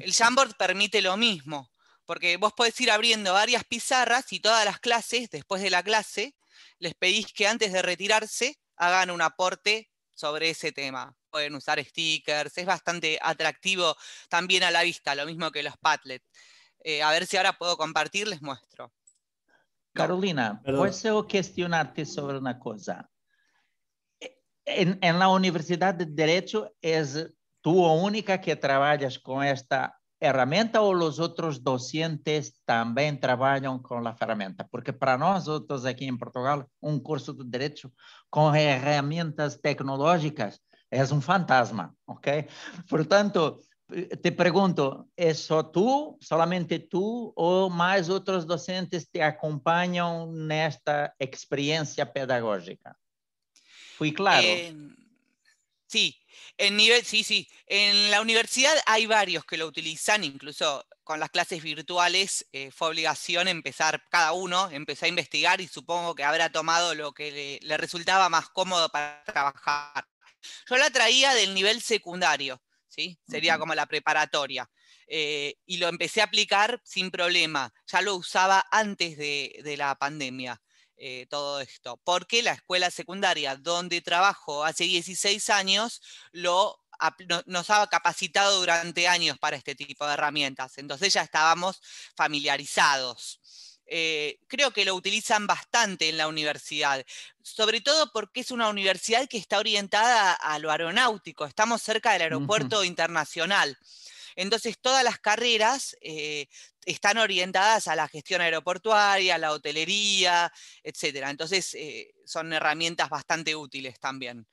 El Jamboard permite lo mismo, porque vos podés ir abriendo varias pizarras y todas las clases, después de la clase, les pedís que antes de retirarse hagan un aporte sobre ese tema. Pueden usar stickers, es bastante atractivo también a la vista, lo mismo que los Padlet. Eh, a ver si ahora puedo compartir, les muestro. Carolina, ¿puedo cuestionarte sobre una cosa? en, en, la Universidad de Derecho, ¿es tú única que trabajas con esta herramienta o los otros docentes también trabajan con la herramienta? Porque para nosotros aquí en Portugal, un curso de Derecho con herramientas tecnológicas es un fantasma, ¿ok? Por tanto, te pergunto, é só tu, solamente tu, ou mais outros docentes te acompanham nesta experiência pedagógica? Fui claro. sí, en nivel, sí, sí. En la universidad hay varios que lo utilizan, incluso con las clases virtuales eh, fue obligación empezar cada uno, empecé a investigar y supongo que habrá tomado lo que le, resultaba más cómodo para trabajar. Yo la traía del nivel secundario, ¿sí? sería como la preparatoria. Eh, y lo empecé a aplicar sin problema. Ya lo usaba antes de la pandemia. Eh, todo esto, porque la escuela secundaria donde trabajo hace 16 años nos ha capacitado durante años para este tipo de herramientas, entonces ya estábamos familiarizados. Eh, creo que lo utilizan bastante en la universidad, sobre todo porque es una universidad que está orientada a lo aeronáutico, estamos cerca del aeropuerto internacional. Entonces, todas las carreras eh, están orientadas a la gestión aeroportuaria, a la hotelería, etc. Entonces, eh, son herramientas bastante útiles también.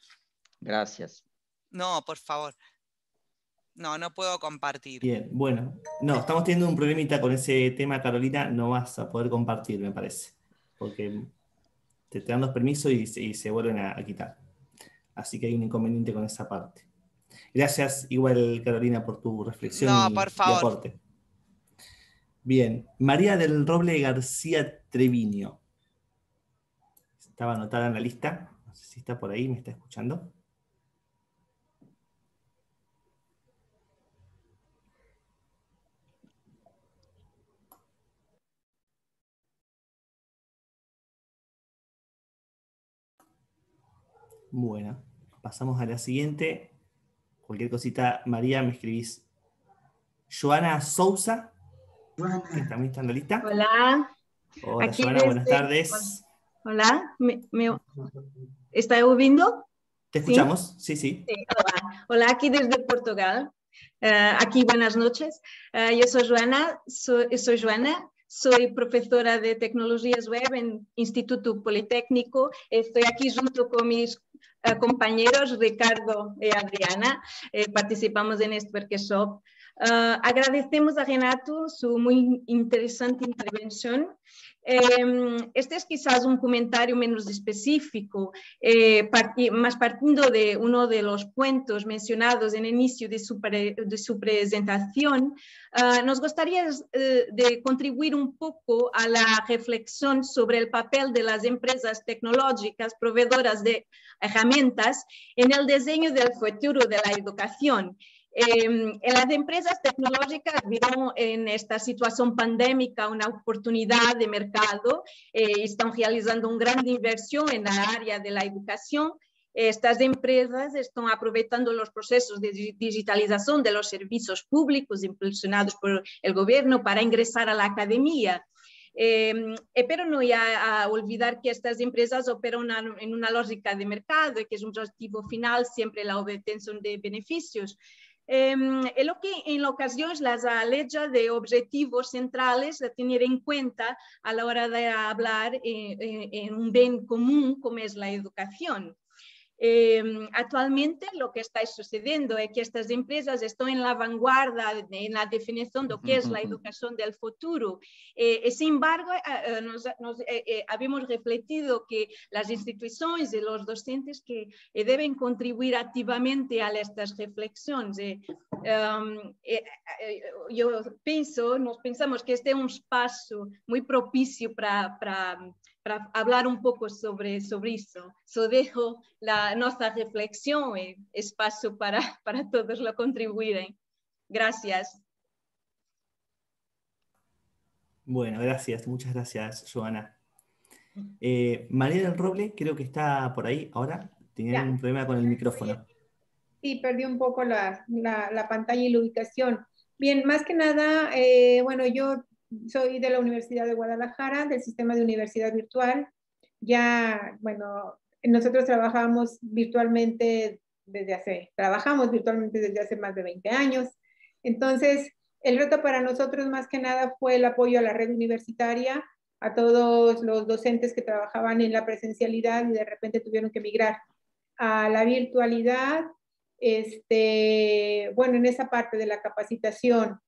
Gracias. No, por favor. No, no puedo compartir. Bien, bueno. No, estamos teniendo un problemita con ese tema, Carolina. No vas a poder compartir, me parece. Porque te, dan los permisos y, se vuelven a quitar. Así que hay un inconveniente con esa parte. Gracias igual, Carolina, por tu reflexión y, por favor. aporte. Bien, María del Roble García Treviño. Estaba anotada en la lista. No sé si está por ahí, me está escuchando. Bueno, pasamos a la siguiente cualquier cosita, María, me escribís. Joana Sousa, está lista. Hola. Hola, Joana, buenas tardes. Hola, está oyendo? ¿Te escuchamos? Sí, sí. hola. aquí desde Portugal. Eh, aquí, buenas noches. Eh, yo soy Joana, soy, soy Joana, soy profesora de tecnologías web en Instituto Politécnico. Estoy aquí junto con mis compañeros Ricardo y eh, Adriana. Eh, participamos en este workshop Ah, agradecemos a Renato su muy interesante intervención. Em, este es quizás un comentario menos específico, eh, más partiendo de uno de los cuentos mencionados en el inicio de su, presentación. Ah, nos gustaría eh, de contribuir un poco a la reflexión sobre el papel de las empresas tecnológicas proveedoras de herramientas en el diseño del futuro de la educación eh, las empresas tecnológicas vieron en esta situación pandémica una oportunidad de mercado, eh, están realizando una gran inversión en la área de la educación. Estas empresas están aprovechando los procesos de digitalización de los servicios públicos impulsionados por el gobierno para ingresar a la academia. Em, eh, pero no voy a, olvidar que estas empresas operan en una lógica de mercado, que es un objetivo final siempre la obtención de beneficios. Em, es lo que en ocasiones las aleja de objetivos centrales a tener en cuenta a la hora de hablar eh, eh, en un bien común como es la educación. Em, actualmente lo que está sucediendo es que estas empresas están en la vanguardia en la definición de lo que es la educación del futuro. Eh, eh, sin embargo, hemos eh, nos, habíamos que las instituciones y los docentes que deben contribuir activamente a estas reflexiones. Em, yo pienso, nos pensamos que este es un espacio muy propicio para para hablar un poco sobre, sobre eso. dejo la, nuestra reflexión y espacio para, para todos lo contribuyen. Gracias. Bueno, gracias, muchas gracias, Joana. Eh, María del Roble, creo que está por ahí ahora. Tiene un problema con el micrófono. Sí, perdí un poco la, la, pantalla y la ubicación. Bien, más que nada, eh, bueno, yo soy de la Universidad de Guadalajara, del sistema de universidad virtual. Ya, bueno, nosotros trabajamos virtualmente desde hace, trabajamos virtualmente desde hace más de 20 años. Entonces, el reto para nosotros más que nada fue el apoyo a la red universitaria, a todos los docentes que trabajaban en la presencialidad y de repente tuvieron que migrar a la virtualidad, este, bueno, en esa parte de la capacitación,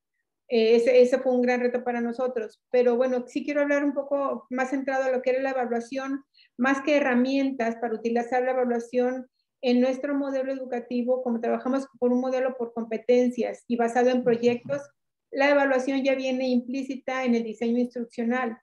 eh, ese, fue un gran reto para nosotros. Pero bueno, sí quiero hablar un poco más centrado a lo que era la evaluación, más que herramientas para utilizar la evaluación en nuestro modelo educativo, como trabajamos con un modelo por competencias y basado en proyectos, la evaluación ya viene implícita en el diseño instruccional.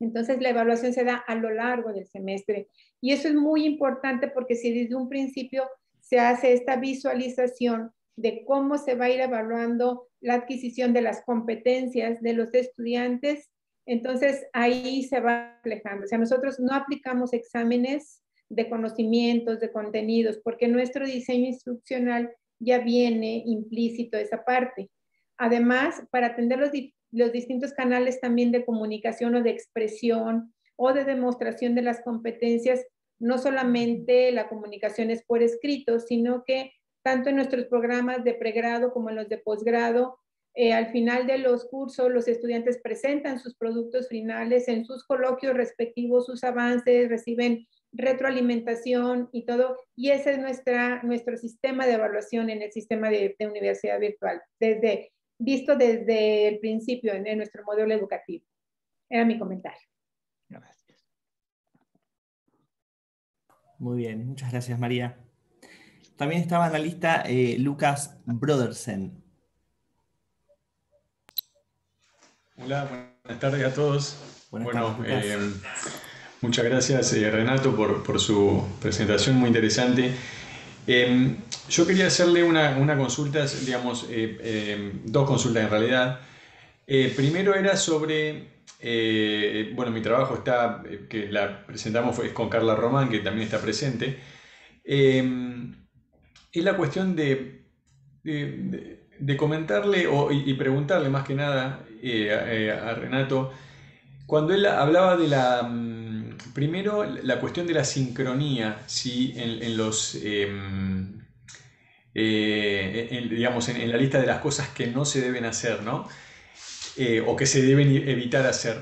Entonces, la evaluación se da a lo largo del semestre. Y eso es muy importante porque si desde un principio se hace esta visualización de cómo se va a ir evaluando la adquisición de las competencias de los estudiantes. Entonces ahí se va reflejando. O sea, nosotros no aplicamos exámenes de conocimientos, de contenidos, porque nuestro diseño instruccional ya viene implícito esa parte. Además, para atender los, los distintos canales también de comunicación o de expresión o de demostración de las competencias, no solamente la comunicación es por escrito, sino que tanto en nuestros programas de pregrado como en los de posgrado. Eh, al final de los cursos, los estudiantes presentan sus productos finales en sus coloquios respectivos, sus avances, reciben retroalimentación y todo. Y ese es nuestra, nuestro sistema de evaluación en el sistema de, universidad virtual, desde, visto desde el principio en, en nuestro modelo educativo. Era mi comentario. Gracias. Muy bien, muchas gracias María. También estaba en la lista eh, Lucas Brodersen. Hola, buenas tardes a todos. bueno, eh, muchas gracias eh, Renato por, su presentación muy interesante. Em, yo quería hacerle una, consulta, digamos, em, dos consultas en realidad. primero era sobre bueno, mi trabajo está, que la presentamos es con Carla Román, que también está presente. Em, es la cuestión de, comentarle y, preguntarle más que nada eh, eh, a, Renato, cuando él hablaba de la, mm, primero, la cuestión de la sincronía, en, los... Em, eh, digamos, la lista de las cosas que no se deben hacer, ¿no? o que se deben evitar hacer.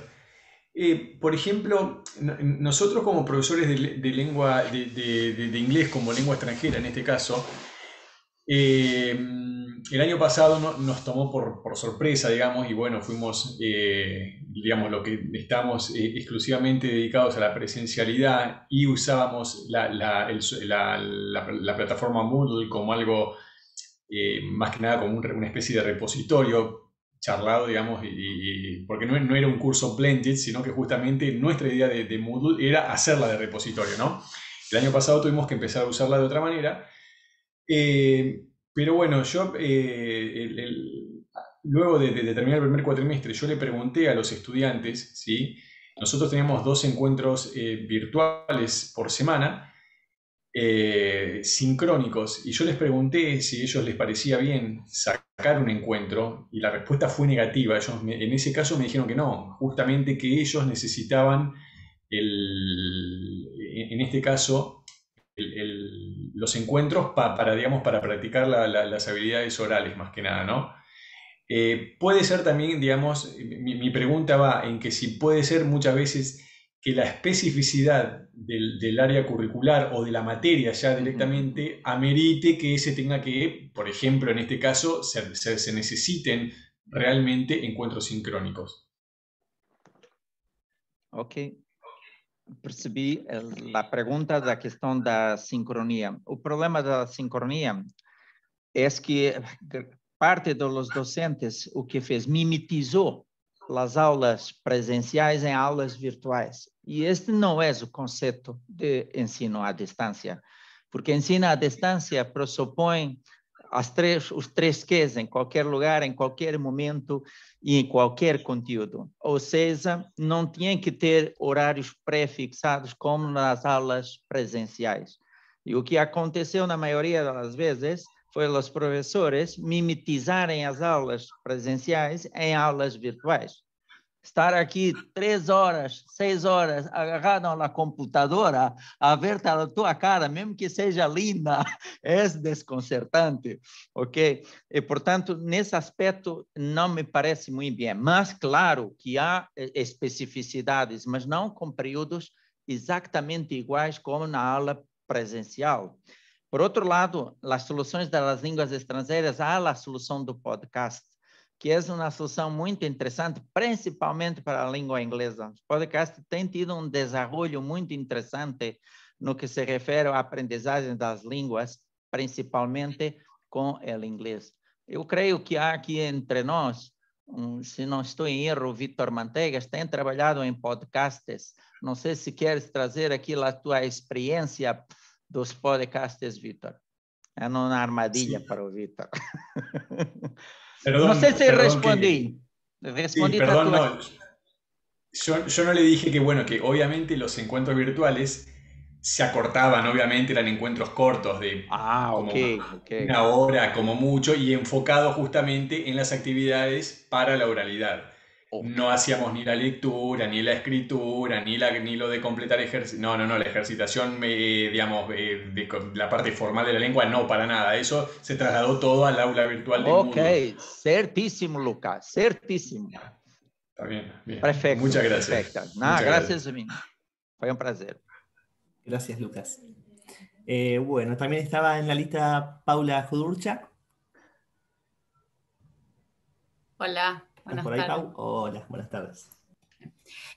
Eh, por ejemplo, nosotros como profesores de, lengua, de, inglés como lengua extranjera en este caso, eh, el año pasado nos tomó por, sorpresa, digamos, y bueno, fuimos, eh, digamos, lo que estamos exclusivamente dedicados a la presencialidad y usábamos la, plataforma Moodle como algo, más que nada como una especie de repositorio charlado, digamos, y, porque no, era un curso blended, sino que justamente nuestra idea de, Moodle era hacerla de repositorio, ¿no? El año pasado tuvimos que empezar a usarla de otra manera. Eh, pero bueno, yo, eh, luego de, terminar el primer cuatrimestre, yo le pregunté a los estudiantes, ¿sí? Nosotros teníamos dos encuentros eh, virtuales por semana, sincrónicos, y yo les pregunté si ellos les parecía bien sacar sacar un encuentro y la respuesta fue negativa. Ellos en ese caso me dijeron que no, justamente que ellos necesitaban, en este caso, los encuentros para, digamos, para practicar las habilidades orales más que nada, ¿no? Eh, puede ser también, digamos, mi, pregunta va en que si puede ser muchas veces que la especificidad del, área curricular o de la materia ya directamente amerite que se tenga que, por ejemplo, en este caso, se, necesiten realmente encuentros sincrónicos. Ok. pregunta de la cuestión de la sincronía. El problema de la sincronía es que parte de los docentes lo que fez mimitizó. as aulas presenciais em aulas virtuais. E este não é o conceito de ensino à distância, porque ensino à distância pressupõe as três, os três Qs em qualquer lugar, em qualquer momento e em qualquer conteúdo. Ou seja, não tinha que ter horários pré-fixados como nas aulas presenciais. E o que aconteceu na maioria das vezes foi os professores mimetizarem as aulas presenciais em aulas virtuais. Estar aqui três horas, seis horas, agarrado na computadora, a ver a tua cara, mesmo que seja linda, é desconcertante, ok? E, portanto, nesse aspecto, não me parece muito bem. Mas, claro, que há eh, especificidades, mas não com períodos exatamente iguais como na aula presencial. Por outro lado, as soluções das línguas estrangeiras, há a solução do podcast, que é uma solução muito interessante, principalmente para a língua inglesa. O podcast tem tido um desenvolvimento muito interessante no que se refere à aprendizagem das línguas, principalmente com o inglês. Eu creio que há aqui entre nós, se não estou em erro, Vitor Manteigas tem trabalhado em podcasts. Não sei se queres trazer aqui a tua experiência dos podcasts, Víctor. Era una armadilla para Víctor. no sé si respondí. perdón, no. Yo, no le dije que, bueno, que obviamente los encuentros virtuales se acortaban, obviamente eran encuentros cortos de ah, una hora como mucho y enfocado justamente en las actividades para la oralidad. Oh. no hacíamos ni la lectura, ni la escritura, ni, la, ni lo de completar ejercicio. No, no, no, la ejercitación, eh, digamos, eh, la parte formal de la lengua, no, para nada. Eso se trasladó todo al aula virtual. De ok, certísimo, Lucas, certísimo. Está bien, bien. Perfecto. Muchas gracias. Nada, gracias, Semin Fue un placer. Gracias, Lucas. Eh, bueno, también estaba en la lista Paula Judurcha. Hola, por ahí, Pau? Hola, buenas tardes.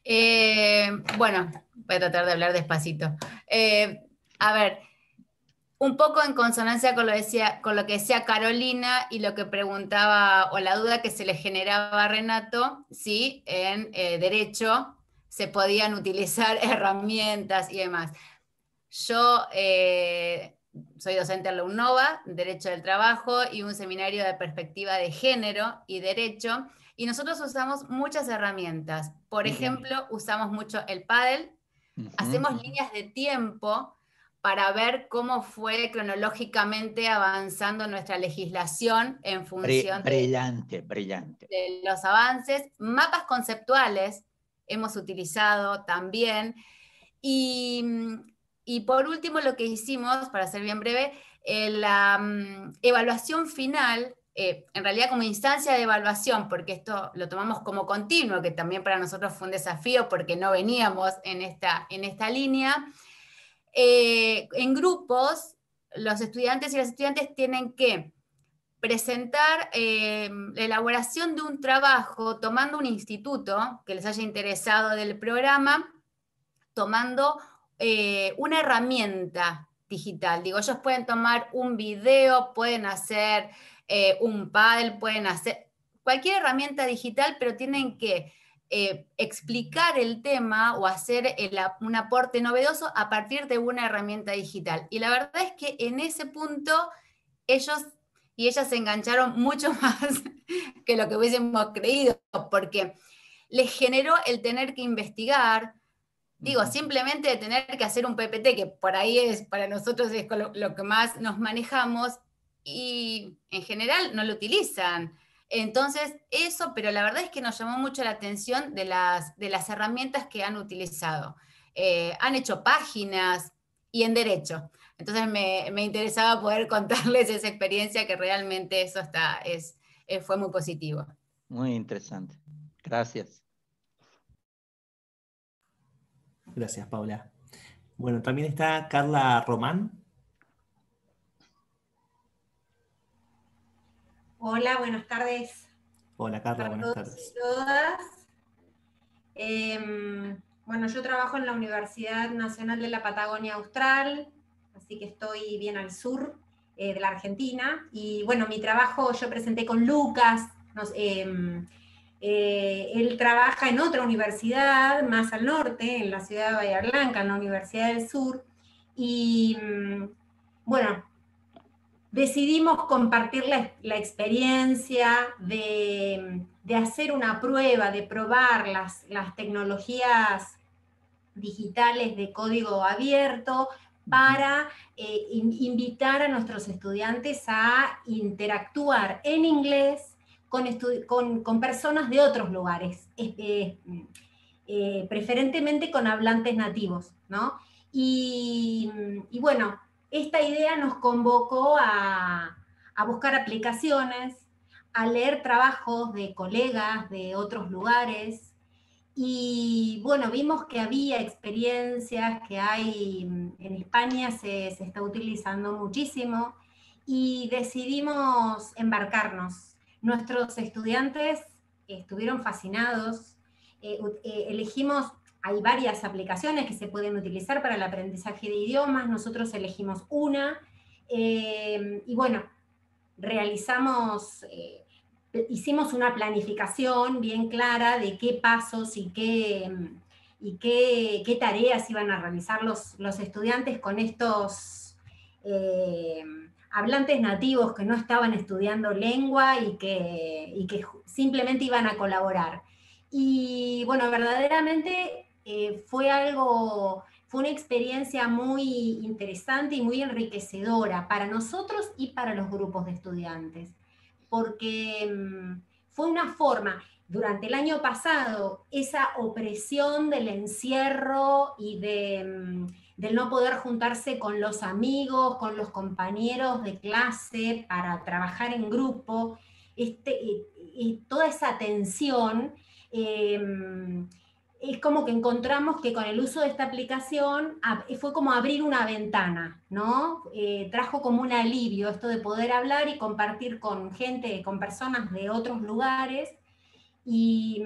Eh, bueno, voy a tratar de hablar despacito. Eh, a ver, un poco en consonancia con lo, que decía Carolina y lo que preguntaba, o la duda que se le generaba a Renato, si en eh, derecho se podían utilizar herramientas y demás. Yo soy docente en la UNOVA, Derecho del Trabajo, y un seminario de perspectiva de género y derecho y nosotros usamos muchas herramientas. Por ejemplo, usamos mucho el paddle, hacemos líneas de tiempo para ver cómo fue cronológicamente avanzando nuestra legislación en función brillante, de, brillante. los avances. Mapas conceptuales hemos utilizado también. Y, y por último, lo que hicimos, para ser bien breve, eh, la mm, evaluación final eh, en realidad como instancia de evaluación, porque esto lo tomamos como continuo, que también para nosotros fue un desafío porque no veníamos en esta, en esta línea, eh, en grupos los estudiantes y las estudiantes tienen que presentar eh, la elaboración de un trabajo tomando un instituto que les haya interesado del programa, tomando una herramienta digital. Digo, ellos pueden tomar un video, pueden hacer eh, un paddle, pueden hacer cualquier herramienta digital, pero tienen que eh, explicar el tema o hacer un aporte novedoso a partir de una herramienta digital. Y la verdad es que en ese punto ellos y ellas se engancharon mucho más que lo que hubiésemos creído, porque les generó el tener que investigar, digo, simplemente de tener que hacer un PPT, que por ahí es, para nosotros es lo que más nos manejamos, y en general no lo utilizan. Entonces, eso, pero la verdad es que nos llamó mucho la atención de las, de las herramientas que han utilizado. Eh, han hecho páginas y en derecho. Entonces, me, interesaba poder contarles esa experiencia que realmente eso está, es, eh, fue muy positivo. Muy interesante. Gracias. Gracias, Paula. Bueno, también está Carla Román, Hola, buenas tardes. Hola Carla, buenas tardes. todas. Em, bueno, yo trabajo en la Universidad Nacional de la Patagonia Austral, así que estoy bien al sur eh, de la Argentina. Y bueno, mi trabajo yo presenté con Lucas, em, eh, él trabaja en otra universidad más al norte, en la ciudad de Bahía Blanca, en la Universidad del Sur. Y mm, bueno, decidimos compartir la, experiencia de, hacer una prueba, de probar las, las tecnologías digitales de código abierto para eh, invitar a nuestros estudiantes a interactuar en inglés con, con, personas de otros lugares, eh, preferentemente con hablantes nativos, y bueno, esta idea nos convocó a, buscar aplicaciones, a leer trabajos de colegas de otros lugares y bueno, vimos que había experiencias que hay mm, en España, se, está utilizando muchísimo y decidimos embarcarnos. Nuestros estudiantes estuvieron fascinados, eh, eh, elegimos hay varias aplicaciones que se pueden utilizar para el aprendizaje de idiomas, nosotros elegimos una eh, y bueno, realizamos, eh, hicimos una planificación bien clara de qué pasos y qué, y qué, tareas iban a realizar los, los estudiantes con estos eh, hablantes nativos que no estaban estudiando lengua y que, y que simplemente iban a colaborar. Y bueno, verdaderamente eh, fue algo, fue una experiencia muy interesante y muy enriquecedora para nosotros y para los grupos de estudiantes, porque mm, fue una forma, durante el año pasado, esa opresión del encierro y de, mm, del no poder juntarse con los amigos, con los compañeros de clase para trabajar en grupo, este, y, eh, eh, toda esa tensión es como que encontramos que con el uso de esta aplicación fue como abrir una ventana, ¿no? Eh, trajo como un alivio esto de poder hablar y compartir con gente, con personas de otros lugares. Y,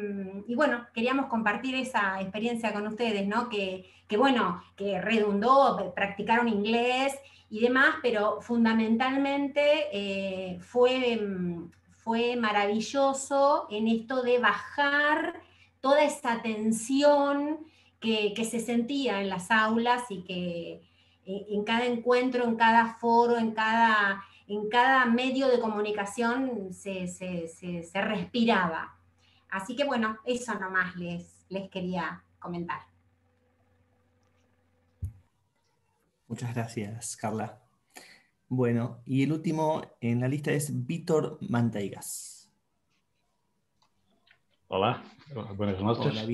bueno, queríamos compartir esa experiencia con ustedes, ¿no? Que, bueno, que redundó, eh, practicaron inglés y demás, pero fundamentalmente eh, fue, mm, fue maravilloso en esto de bajar toda esa tensión que, se sentía en las aulas y que e, en cada encuentro, en cada foro, en cada, en cada medio de comunicación se, respiraba. Así que bueno, eso nomás les, les quería comentar. Muchas gracias, Carla. Bueno, y el último en la lista es Víctor Manteigas. Hola, Buenas noches.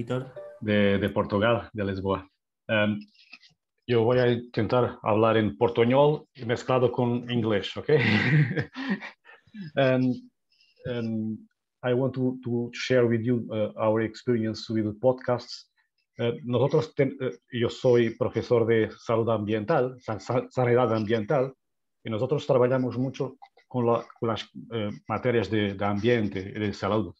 De, Portugal, de Lisboa. Em, yo voy a intentar hablar en portuñol mezclado con inglés, ¿ok? Em, em, I want to, to, share with you uh, our experience with podcasts. Eh, nosotros, eh, yo soy profesor de salud ambiental, sanidad ambiental, y nosotros trabajamos mucho con, las eh, materias de, de, ambiente, de salud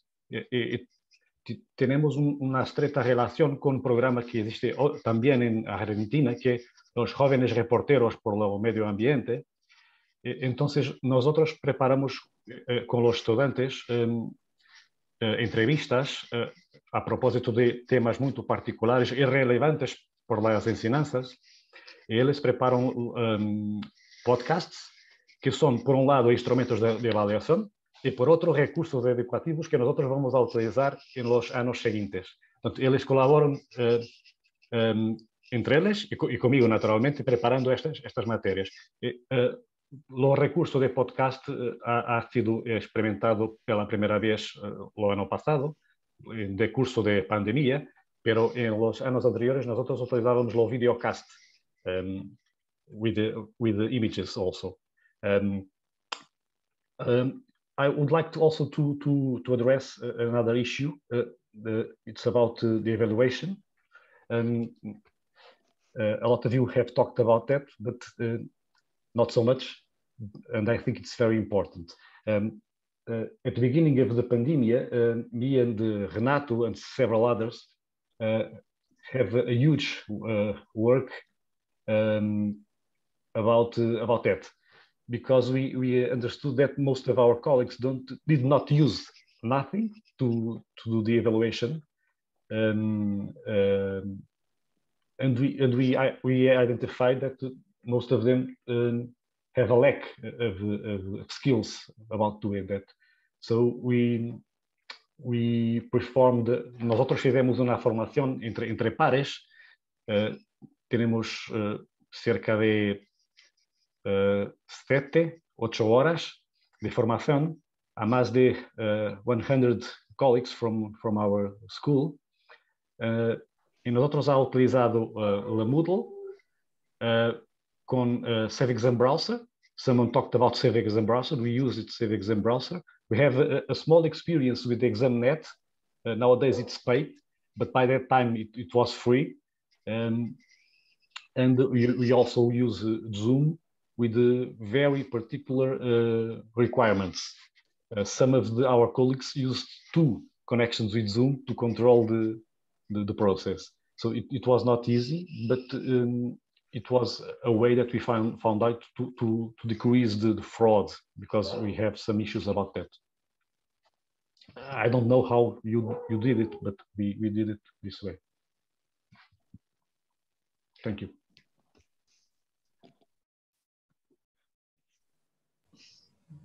tenemos una estrecha relación con un programa que existe también en Argentina, que los jóvenes reporteros por el medio ambiente. E, entonces, nosotros preparamos eh, eh, con los estudiantes em, eh, entrevistas a propósito de temas muy particulares y relevantes por las enseñanzas. ellos preparan em, podcasts que son, por un lado, instrumentos de evaluación, e por outros recursos educativos que nós vamos utilizar nos anos seguintes. eles colaboram eh, eh, entre eles e, comigo, naturalmente, preparando estas, estas matérias. eh, o recurso de podcast eh, ha, ha, sido experimentado pela primeira vez no eh, ano passado, de curso de pandemia, pero nos los anos anteriores nós utilizávamos o videocast um, with, the, with the images also. Um, um, I would like to also to, to, to address uh, another issue. Uh, the, it's about uh, the evaluation. Um, a lot of you have talked about that, but not so much. And I think it's very important. Um, uh, at the beginning of the pandemic, uh, me and uh, Renato and several others have a, huge work um, about about that because we, we understood that most of our colleagues don't, did not use nothing to, to do the evaluation. Um, um, and we, and we, I, we identified that most of them um, have a lack of, of, of skills about doing that. So we, we performed, outros fizemos uma formação entre, entre pares, uh, uh, cerca de 7, 8 horas de formación a más de 100 colleagues from, from our school. y nosotros ha utilizado la Moodle con Exam Browser. Someone talked about Exam Browser. We use it Exam Browser. We have a, a small experience with ExamNet. Uh, nowadays it's paid, but by that time it, it was free. Um, and we, we, also use uh, Zoom with very particular uh, requirements. Uh, some of the, our colleagues used two connections with Zoom to control the, the, the process. So it, it, was not easy, but um, it was a way that we found, found out to, to, to decrease the, the, fraud because we have some issues about that. I don't know how you, you did it, but we, we did it this way. Thank you.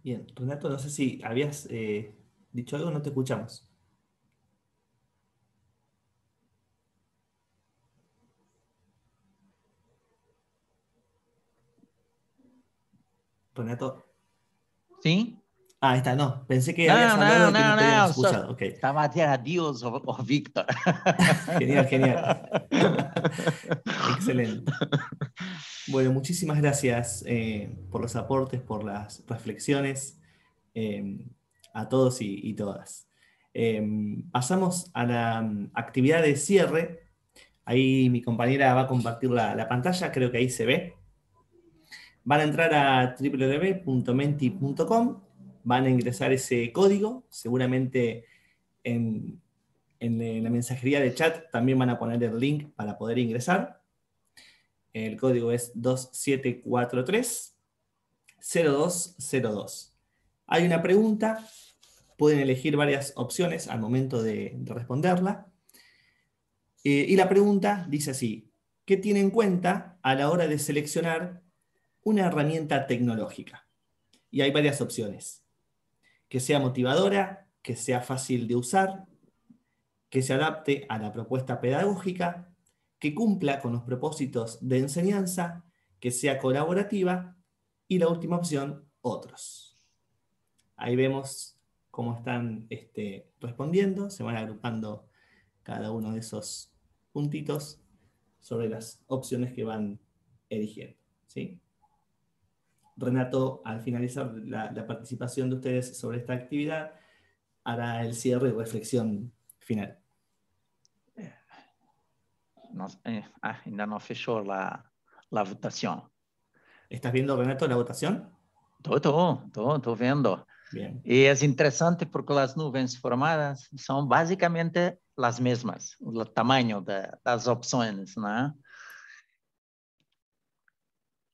Bien, Renato, pues, no sé si habías eh, dicho algo, no te escuchamos. Renato. Pues, ¿Sí? Ah, está, no. Pensé que no, habías hablado no, no, Estaba Dios o, Víctor. genial, genial. Excelente. Bueno, muchísimas gracias eh, por los aportes, por las reflexiones eh, a todos y, todas. Eh, pasamos a la mm, actividad de cierre. Ahí mi compañera va a compartir la, la pantalla, creo que ahí se ve. Van a entrar a www.menti.com van a ingresar ese código, seguramente en, la mensajería de chat también van a poner el link para poder ingresar. El código es 2743-0202. Hay una pregunta, pueden elegir varias opciones al momento de, responderla. Eh, y la pregunta dice así, ¿qué tiene en cuenta a la hora de seleccionar una herramienta tecnológica? Y hay varias opciones que sea motivadora, que sea fácil de usar, que se adapte a la propuesta pedagógica, que cumpla con los propósitos de enseñanza, que sea colaborativa y la última opción, otros. Ahí vemos cómo están este, respondiendo, se van agrupando cada uno de esos puntitos sobre las opciones que van eligiendo. ¿sí? Renato, al finalizar la, participación de ustedes sobre esta actividad, hará el cierre y reflexión final. Eh, no, eh, ainda ah, no la, la, votación. ¿Estás viendo, Renato, la votación? Todo, todo, todo, estoy viendo. Bien. Y es interesante porque las nubes formadas son básicamente las mismas, el tamaño de las opciones, ¿no?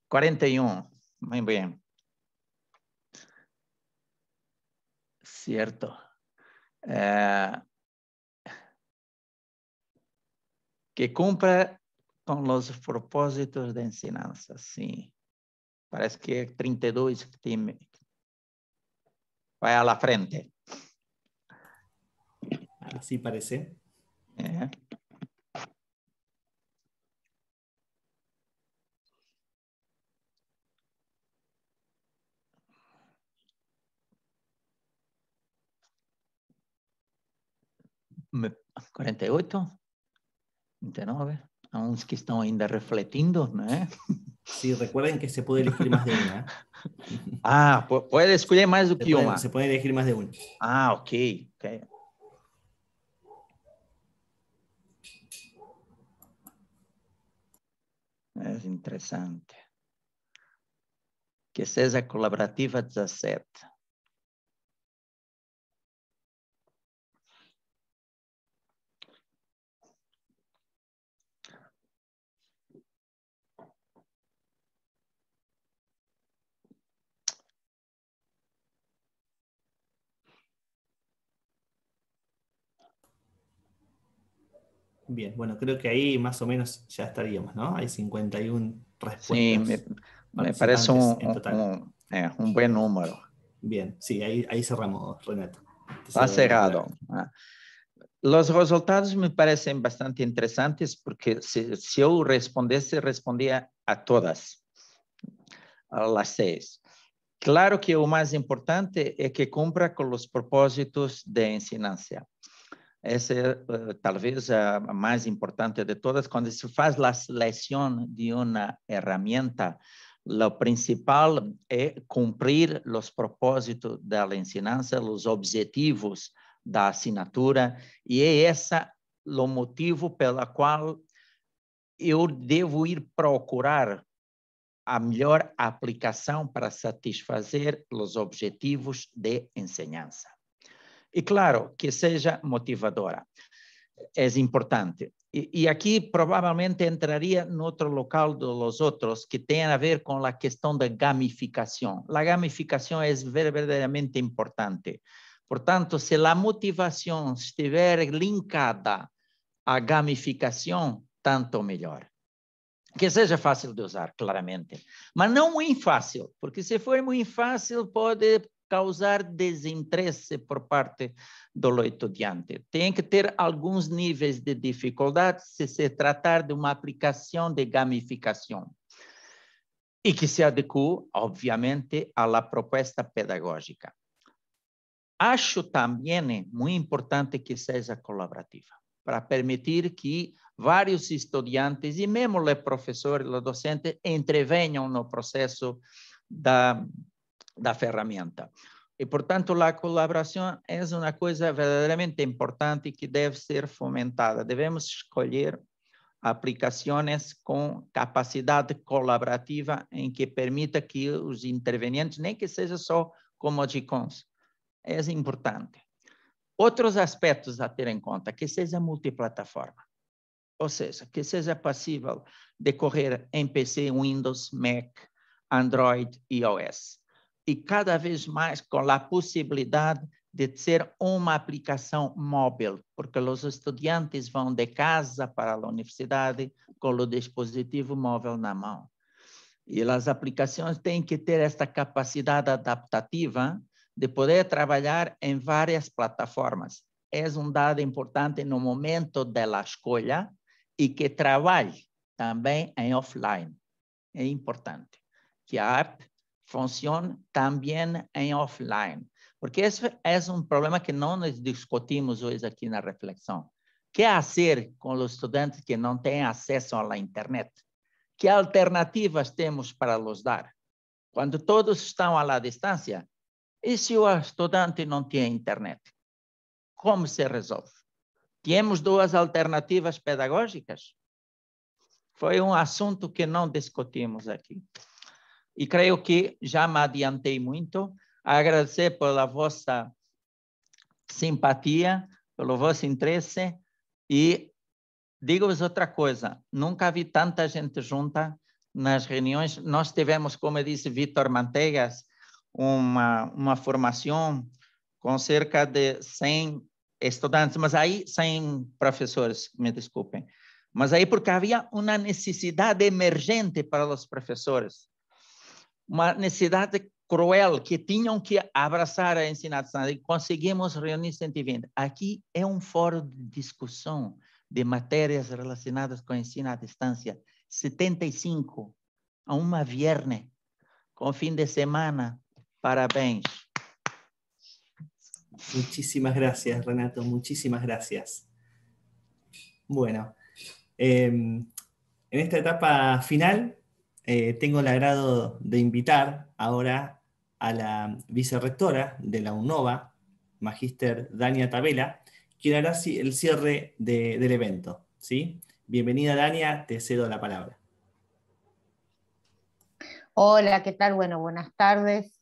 41. Muy bien. Cierto. Eh, que cumpla con los propósitos de enseñanza, sí. Parece que 32 tiene, vaya a la frente. Así parece. Eh, 48, 29, aún que están ainda refletindo, ¿no? ¿eh? Sí, recuerden que se puede elegir más de una. ¿eh? ah, puede escoger más de una. Se puede elegir más de una. Ah, ok, Es interesante. Que sea colaborativa 17. Bien, bueno, creo que ahí más o menos ya estaríamos, ¿no? Hay 51 respuestas. Sí, me, parece eh, un, buen número. Bien, sí, ahí, cerramos, Renato. Ha cerrado. Ah. Los resultados me parecen bastante interesantes porque si, si yo respondiese, respondía a todas, a las seis. Claro que lo más importante es que cumpla con los propósitos de enseñanza. Essa é eh, talvez a mais importante de todas. Quando se faz a seleção de uma ferramenta, o principal é cumprir os propósitos da ensinança, os objetivos da assinatura, e é esse o motivo pelo qual eu devo ir procurar a melhor aplicação para satisfazer os objetivos de ensinança. E claro, que seja motivadora. É importante. E, e aqui provavelmente entraria no outro local dos outros, que tem a ver com a questão da gamificação. A gamificação é verdadeiramente importante. Portanto, se a motivação estiver linkada à gamificação, tanto melhor. Que seja fácil de usar, claramente. Mas não muito fácil, porque se for muito fácil, pode causar desinteresse por parte do estudiante. Tem que ter alguns níveis de dificuldade se se tratar de uma aplicação de gamificação e que se adequa, obviamente, à proposta pedagógica. Acho também muito importante que seja colaborativa, para permitir que vários estudantes e mesmo os professores, os docentes, entrevenham no processo da da ferramenta. E, portanto, a colaboração é uma coisa verdadeiramente importante que deve ser fomentada. Devemos escolher aplicações com capacidade colaborativa em que permita que os intervenientes, nem que seja só como GCONs, é importante. Outros aspectos a ter em conta, que seja multiplataforma, ou seja, que seja possível decorrer em PC, Windows, Mac, Android e iOS e cada vez mais com a possibilidade de ser uma aplicação móvel, porque os estudantes vão de casa para a universidade com o dispositivo móvel na mão. E as aplicações têm que ter esta capacidade adaptativa de poder trabalhar em várias plataformas. É um dado importante no momento da escolha e que trabalhe também em offline. É importante que a app funciona também em offline. Porque esse é um problema que não discutimos hoje aqui na reflexão. que fazer com os estudantes que não têm acesso à internet? Que alternativas temos para los dar? Quando todos estão à distância, e se o estudante não tem internet? Como se resolve? Temos duas alternativas pedagógicas? Foi um assunto que não discutimos aqui. E creio que já me adiantei muito. Agradecer pela vossa simpatia, pelo vosso interesse e digo-vos outra coisa, nunca vi tanta gente junta nas reuniões. Nós tivemos, como disse Vitor Mantegas, uma, uma formação com cerca de 100 estudantes, mas aí 100 professores, me desculpem. Mas aí porque havia uma necessidade emergente para os professores uma necessidade cruel que tinham que abraçar a ensinação e conseguimos reunir 120. Aqui é um fórum de discussão de matérias relacionadas com ensino à distância. 75 a uma viernes, com fim de semana. Parabéns. Muchísimas gracias, Renato. Muchísimas gracias. Bueno, eh, en esta etapa final Eh, tengo el agrado de invitar ahora a la vicerrectora de la UNOVA, Magíster Dania Tabela, quien hará el cierre del evento. ¿sí? Bienvenida, Dania, te cedo la palabra. Hola, ¿qué tal? Bueno, buenas tardes.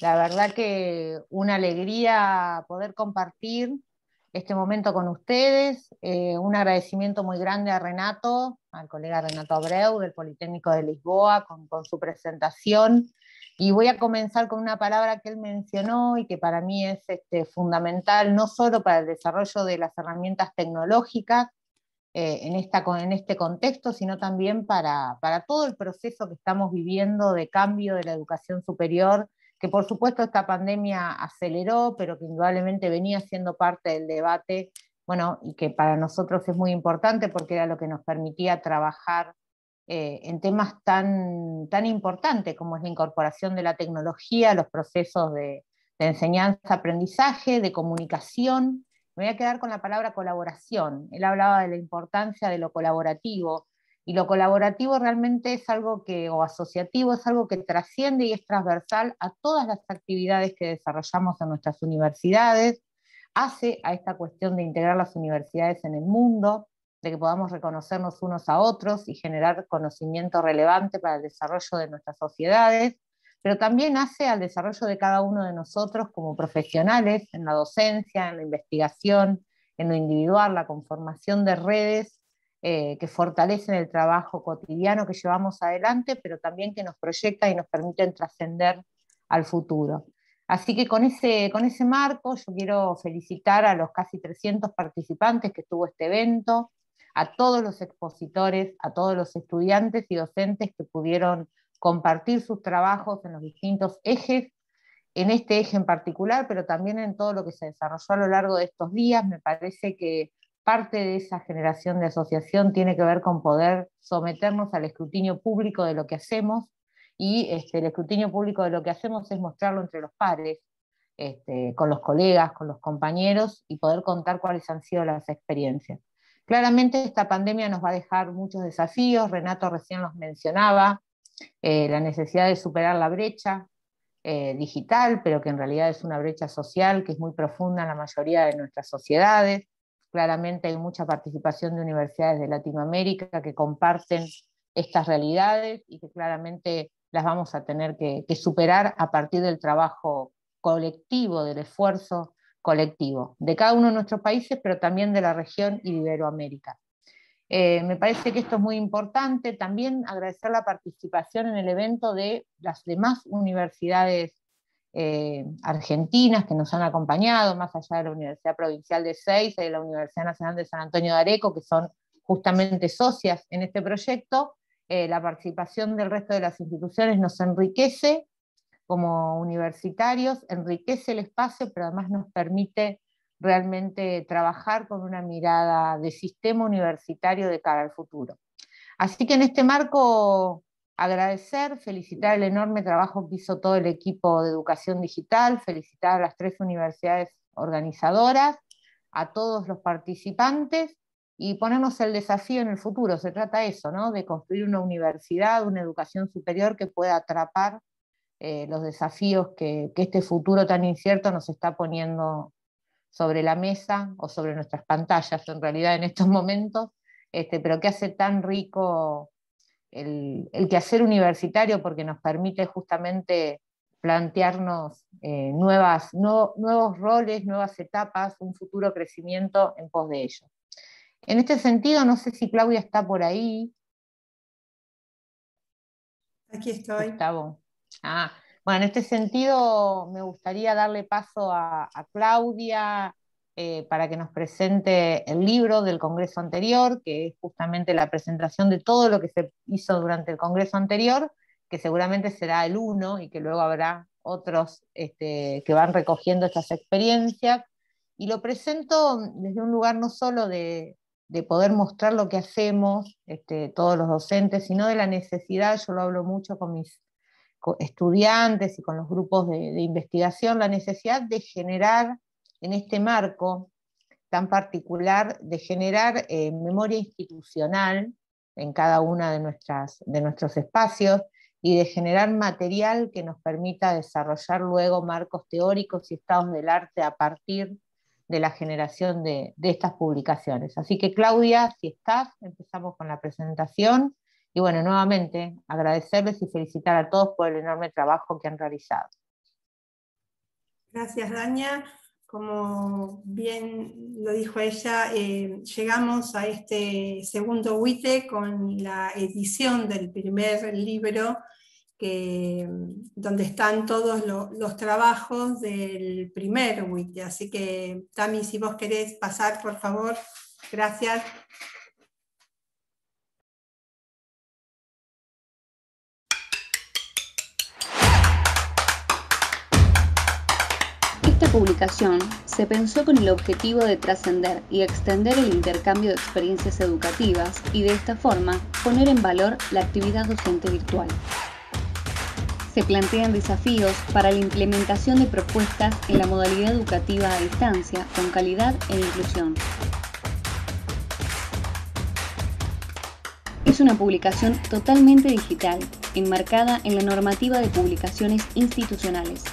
La verdad que una alegría poder compartir este momento con ustedes. Eh, un agradecimiento muy grande a Renato, al colega Renato Abreu del Politécnico de Lisboa, con, su presentación. Y voy a comenzar con una palabra que él mencionó y que para mí es este, fundamental, no solo para el desarrollo de las herramientas tecnológicas eh, en, esta, en este contexto, sino también para, para todo el proceso que estamos viviendo de cambio de la educación superior que por supuesto esta pandemia aceleró, pero que indudablemente venía siendo parte del debate, bueno, y que para nosotros es muy importante porque era lo que nos permitía trabajar eh, en temas tan, tan importantes como es la incorporación de la tecnología, los procesos de, de enseñanza-aprendizaje, de comunicación. Me voy a quedar con la palabra colaboración. Él hablaba de la importancia de lo colaborativo, y lo colaborativo realmente es algo que, o asociativo, es algo que trasciende y es transversal a todas las actividades que desarrollamos en nuestras universidades, hace a esta cuestión de integrar las universidades en el mundo, de que podamos reconocernos unos a otros y generar conocimiento relevante para el desarrollo de nuestras sociedades, pero también hace al desarrollo de cada uno de nosotros como profesionales en la docencia, en la investigación, en lo individual, la conformación de redes eh, que fortalecen el trabajo cotidiano que llevamos adelante, pero también que nos proyecta y nos permiten trascender al futuro. Así que con ese, con ese marco yo quiero felicitar a los casi 300 participantes que tuvo este evento, a todos los expositores, a todos los estudiantes y docentes que pudieron compartir sus trabajos en los distintos ejes, en este eje en particular, pero también en todo lo que se desarrolló a lo largo de estos días. Me parece que parte de esa generación de asociación tiene que ver con poder someternos al escrutinio público de lo que hacemos y este, el escrutinio público de lo que hacemos es mostrarlo entre los pares, este, con los colegas, con los compañeros y poder contar cuáles han sido las experiencias. Claramente esta pandemia nos va a dejar muchos desafíos, Renato recién los mencionaba, eh, la necesidad de superar la brecha eh, digital, pero que en realidad es una brecha social que es muy profunda en la mayoría de nuestras sociedades, Claramente hay mucha participación de universidades de Latinoamérica que comparten estas realidades y que claramente las vamos a tener que, superar a partir del trabajo colectivo, del esfuerzo colectivo de cada uno de nuestros países, pero también de la región y de Iberoamérica. Eh, me parece que esto es muy importante. También agradecer la participación en el evento de las demás universidades eh, argentinas que nos han acompañado, más allá de la Universidad Provincial de Seis y de la Universidad Nacional de San Antonio de Areco, que son justamente socias en este proyecto. Eh, la participación del resto de las instituciones nos enriquece como universitarios, enriquece el espacio, pero además nos permite realmente trabajar con una mirada de sistema universitario de cara al futuro. Así que en este marco agradecer, felicitar el enorme trabajo que hizo todo el equipo de educación digital, felicitar a las tres universidades organizadoras, a todos los participantes y ponernos el desafío en el futuro. Se trata de eso, de construir una universidad, una educación superior que pueda atrapar eh, los desafíos que, este futuro tan incierto nos está poniendo sobre la mesa o sobre nuestras pantallas en realidad en estos momentos, este, pero que hace tan rico el, quehacer universitario porque nos permite justamente plantearnos eh, nuevas, nuevos roles, nuevas etapas, un futuro crecimiento en pos de ello. En este sentido, no sé si Claudia está por ahí. Aquí estoy. Ah, bueno, en este sentido me gustaría darle paso a Claudia, eh, para que nos presente el libro del Congreso anterior, que es justamente la presentación de todo lo que se hizo durante el Congreso anterior, que seguramente será el uno y que luego habrá otros este, que van recogiendo estas experiencias. Y lo presento desde un lugar no solo de, poder mostrar lo que hacemos este, todos los docentes, sino de la necesidad, yo lo hablo mucho con mis estudiantes y con los grupos de investigación, la necesidad de generar en este marco tan particular de generar eh, memoria institucional en cada uno de, de nuestros espacios y de generar material que nos permita desarrollar luego marcos teóricos y estados del arte a partir de la generación de, de estas publicaciones. Así que Claudia, si estás, empezamos con la presentación. Y bueno, nuevamente agradecerles y felicitar a todos por el enorme trabajo que han realizado. Gracias, Daña como bien lo dijo ella, eh, llegamos a este segundo WITE con la edición del primer libro, que, donde están todos los trabajos del primer WITE. Así que, Tami, si vos querés pasar, por favor. Gracias. publicación se pensó con el objetivo de trascender y extender el intercambio de experiencias educativas y de esta forma poner en valor la actividad docente virtual. Se plantean desafíos para la implementación de propuestas en la modalidad educativa a distancia con calidad e inclusión. Es una publicación totalmente digital, enmarcada en la normativa de publicaciones institucionales.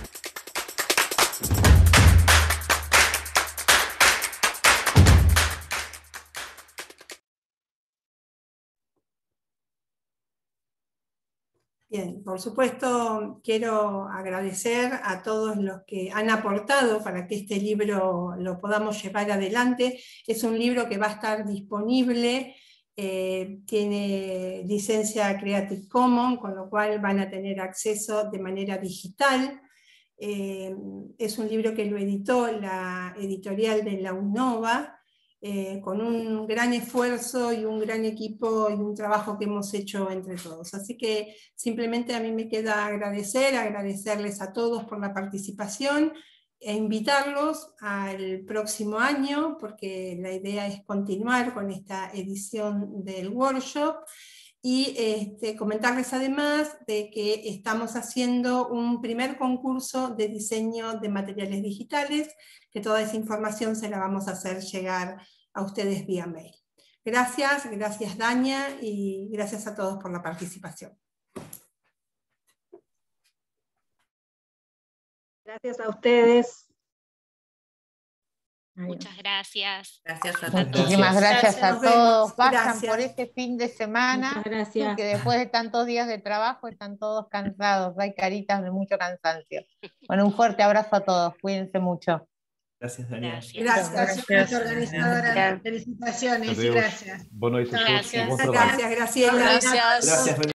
Bien, por supuesto quiero agradecer a todos los que han aportado para que este libro lo podamos llevar adelante. Es un libro que va a estar disponible, eh, tiene licencia Creative Commons, con lo cual van a tener acceso de manera digital. Eh, es un libro que lo editó la editorial de la UNOVA eh, con un gran esfuerzo y un gran equipo y un trabajo que hemos hecho entre todos. Así que simplemente a mí me queda agradecer, agradecerles a todos por la participación e invitarlos al próximo año, porque la idea es continuar con esta edición del workshop y este, comentarles además de que estamos haciendo un primer concurso de diseño de materiales digitales, que toda esa información se la vamos a hacer llegar a ustedes vía mail. Gracias, gracias Daña y gracias a todos por la participación. Gracias a ustedes. Muchas gracias. Gracias a todos. Muchísimas gracias, a todos. Pasan por este fin de semana. Gracias. Que después de tantos días de trabajo están todos cansados. Hay caritas de mucho cansancio. Bueno, un fuerte abrazo a todos. Cuídense mucho. Gracias, Daniel. Gracias, gracias, gracias organizadora. Felicitaciones gracias. Bueno, gracias. Gracias, Gracias,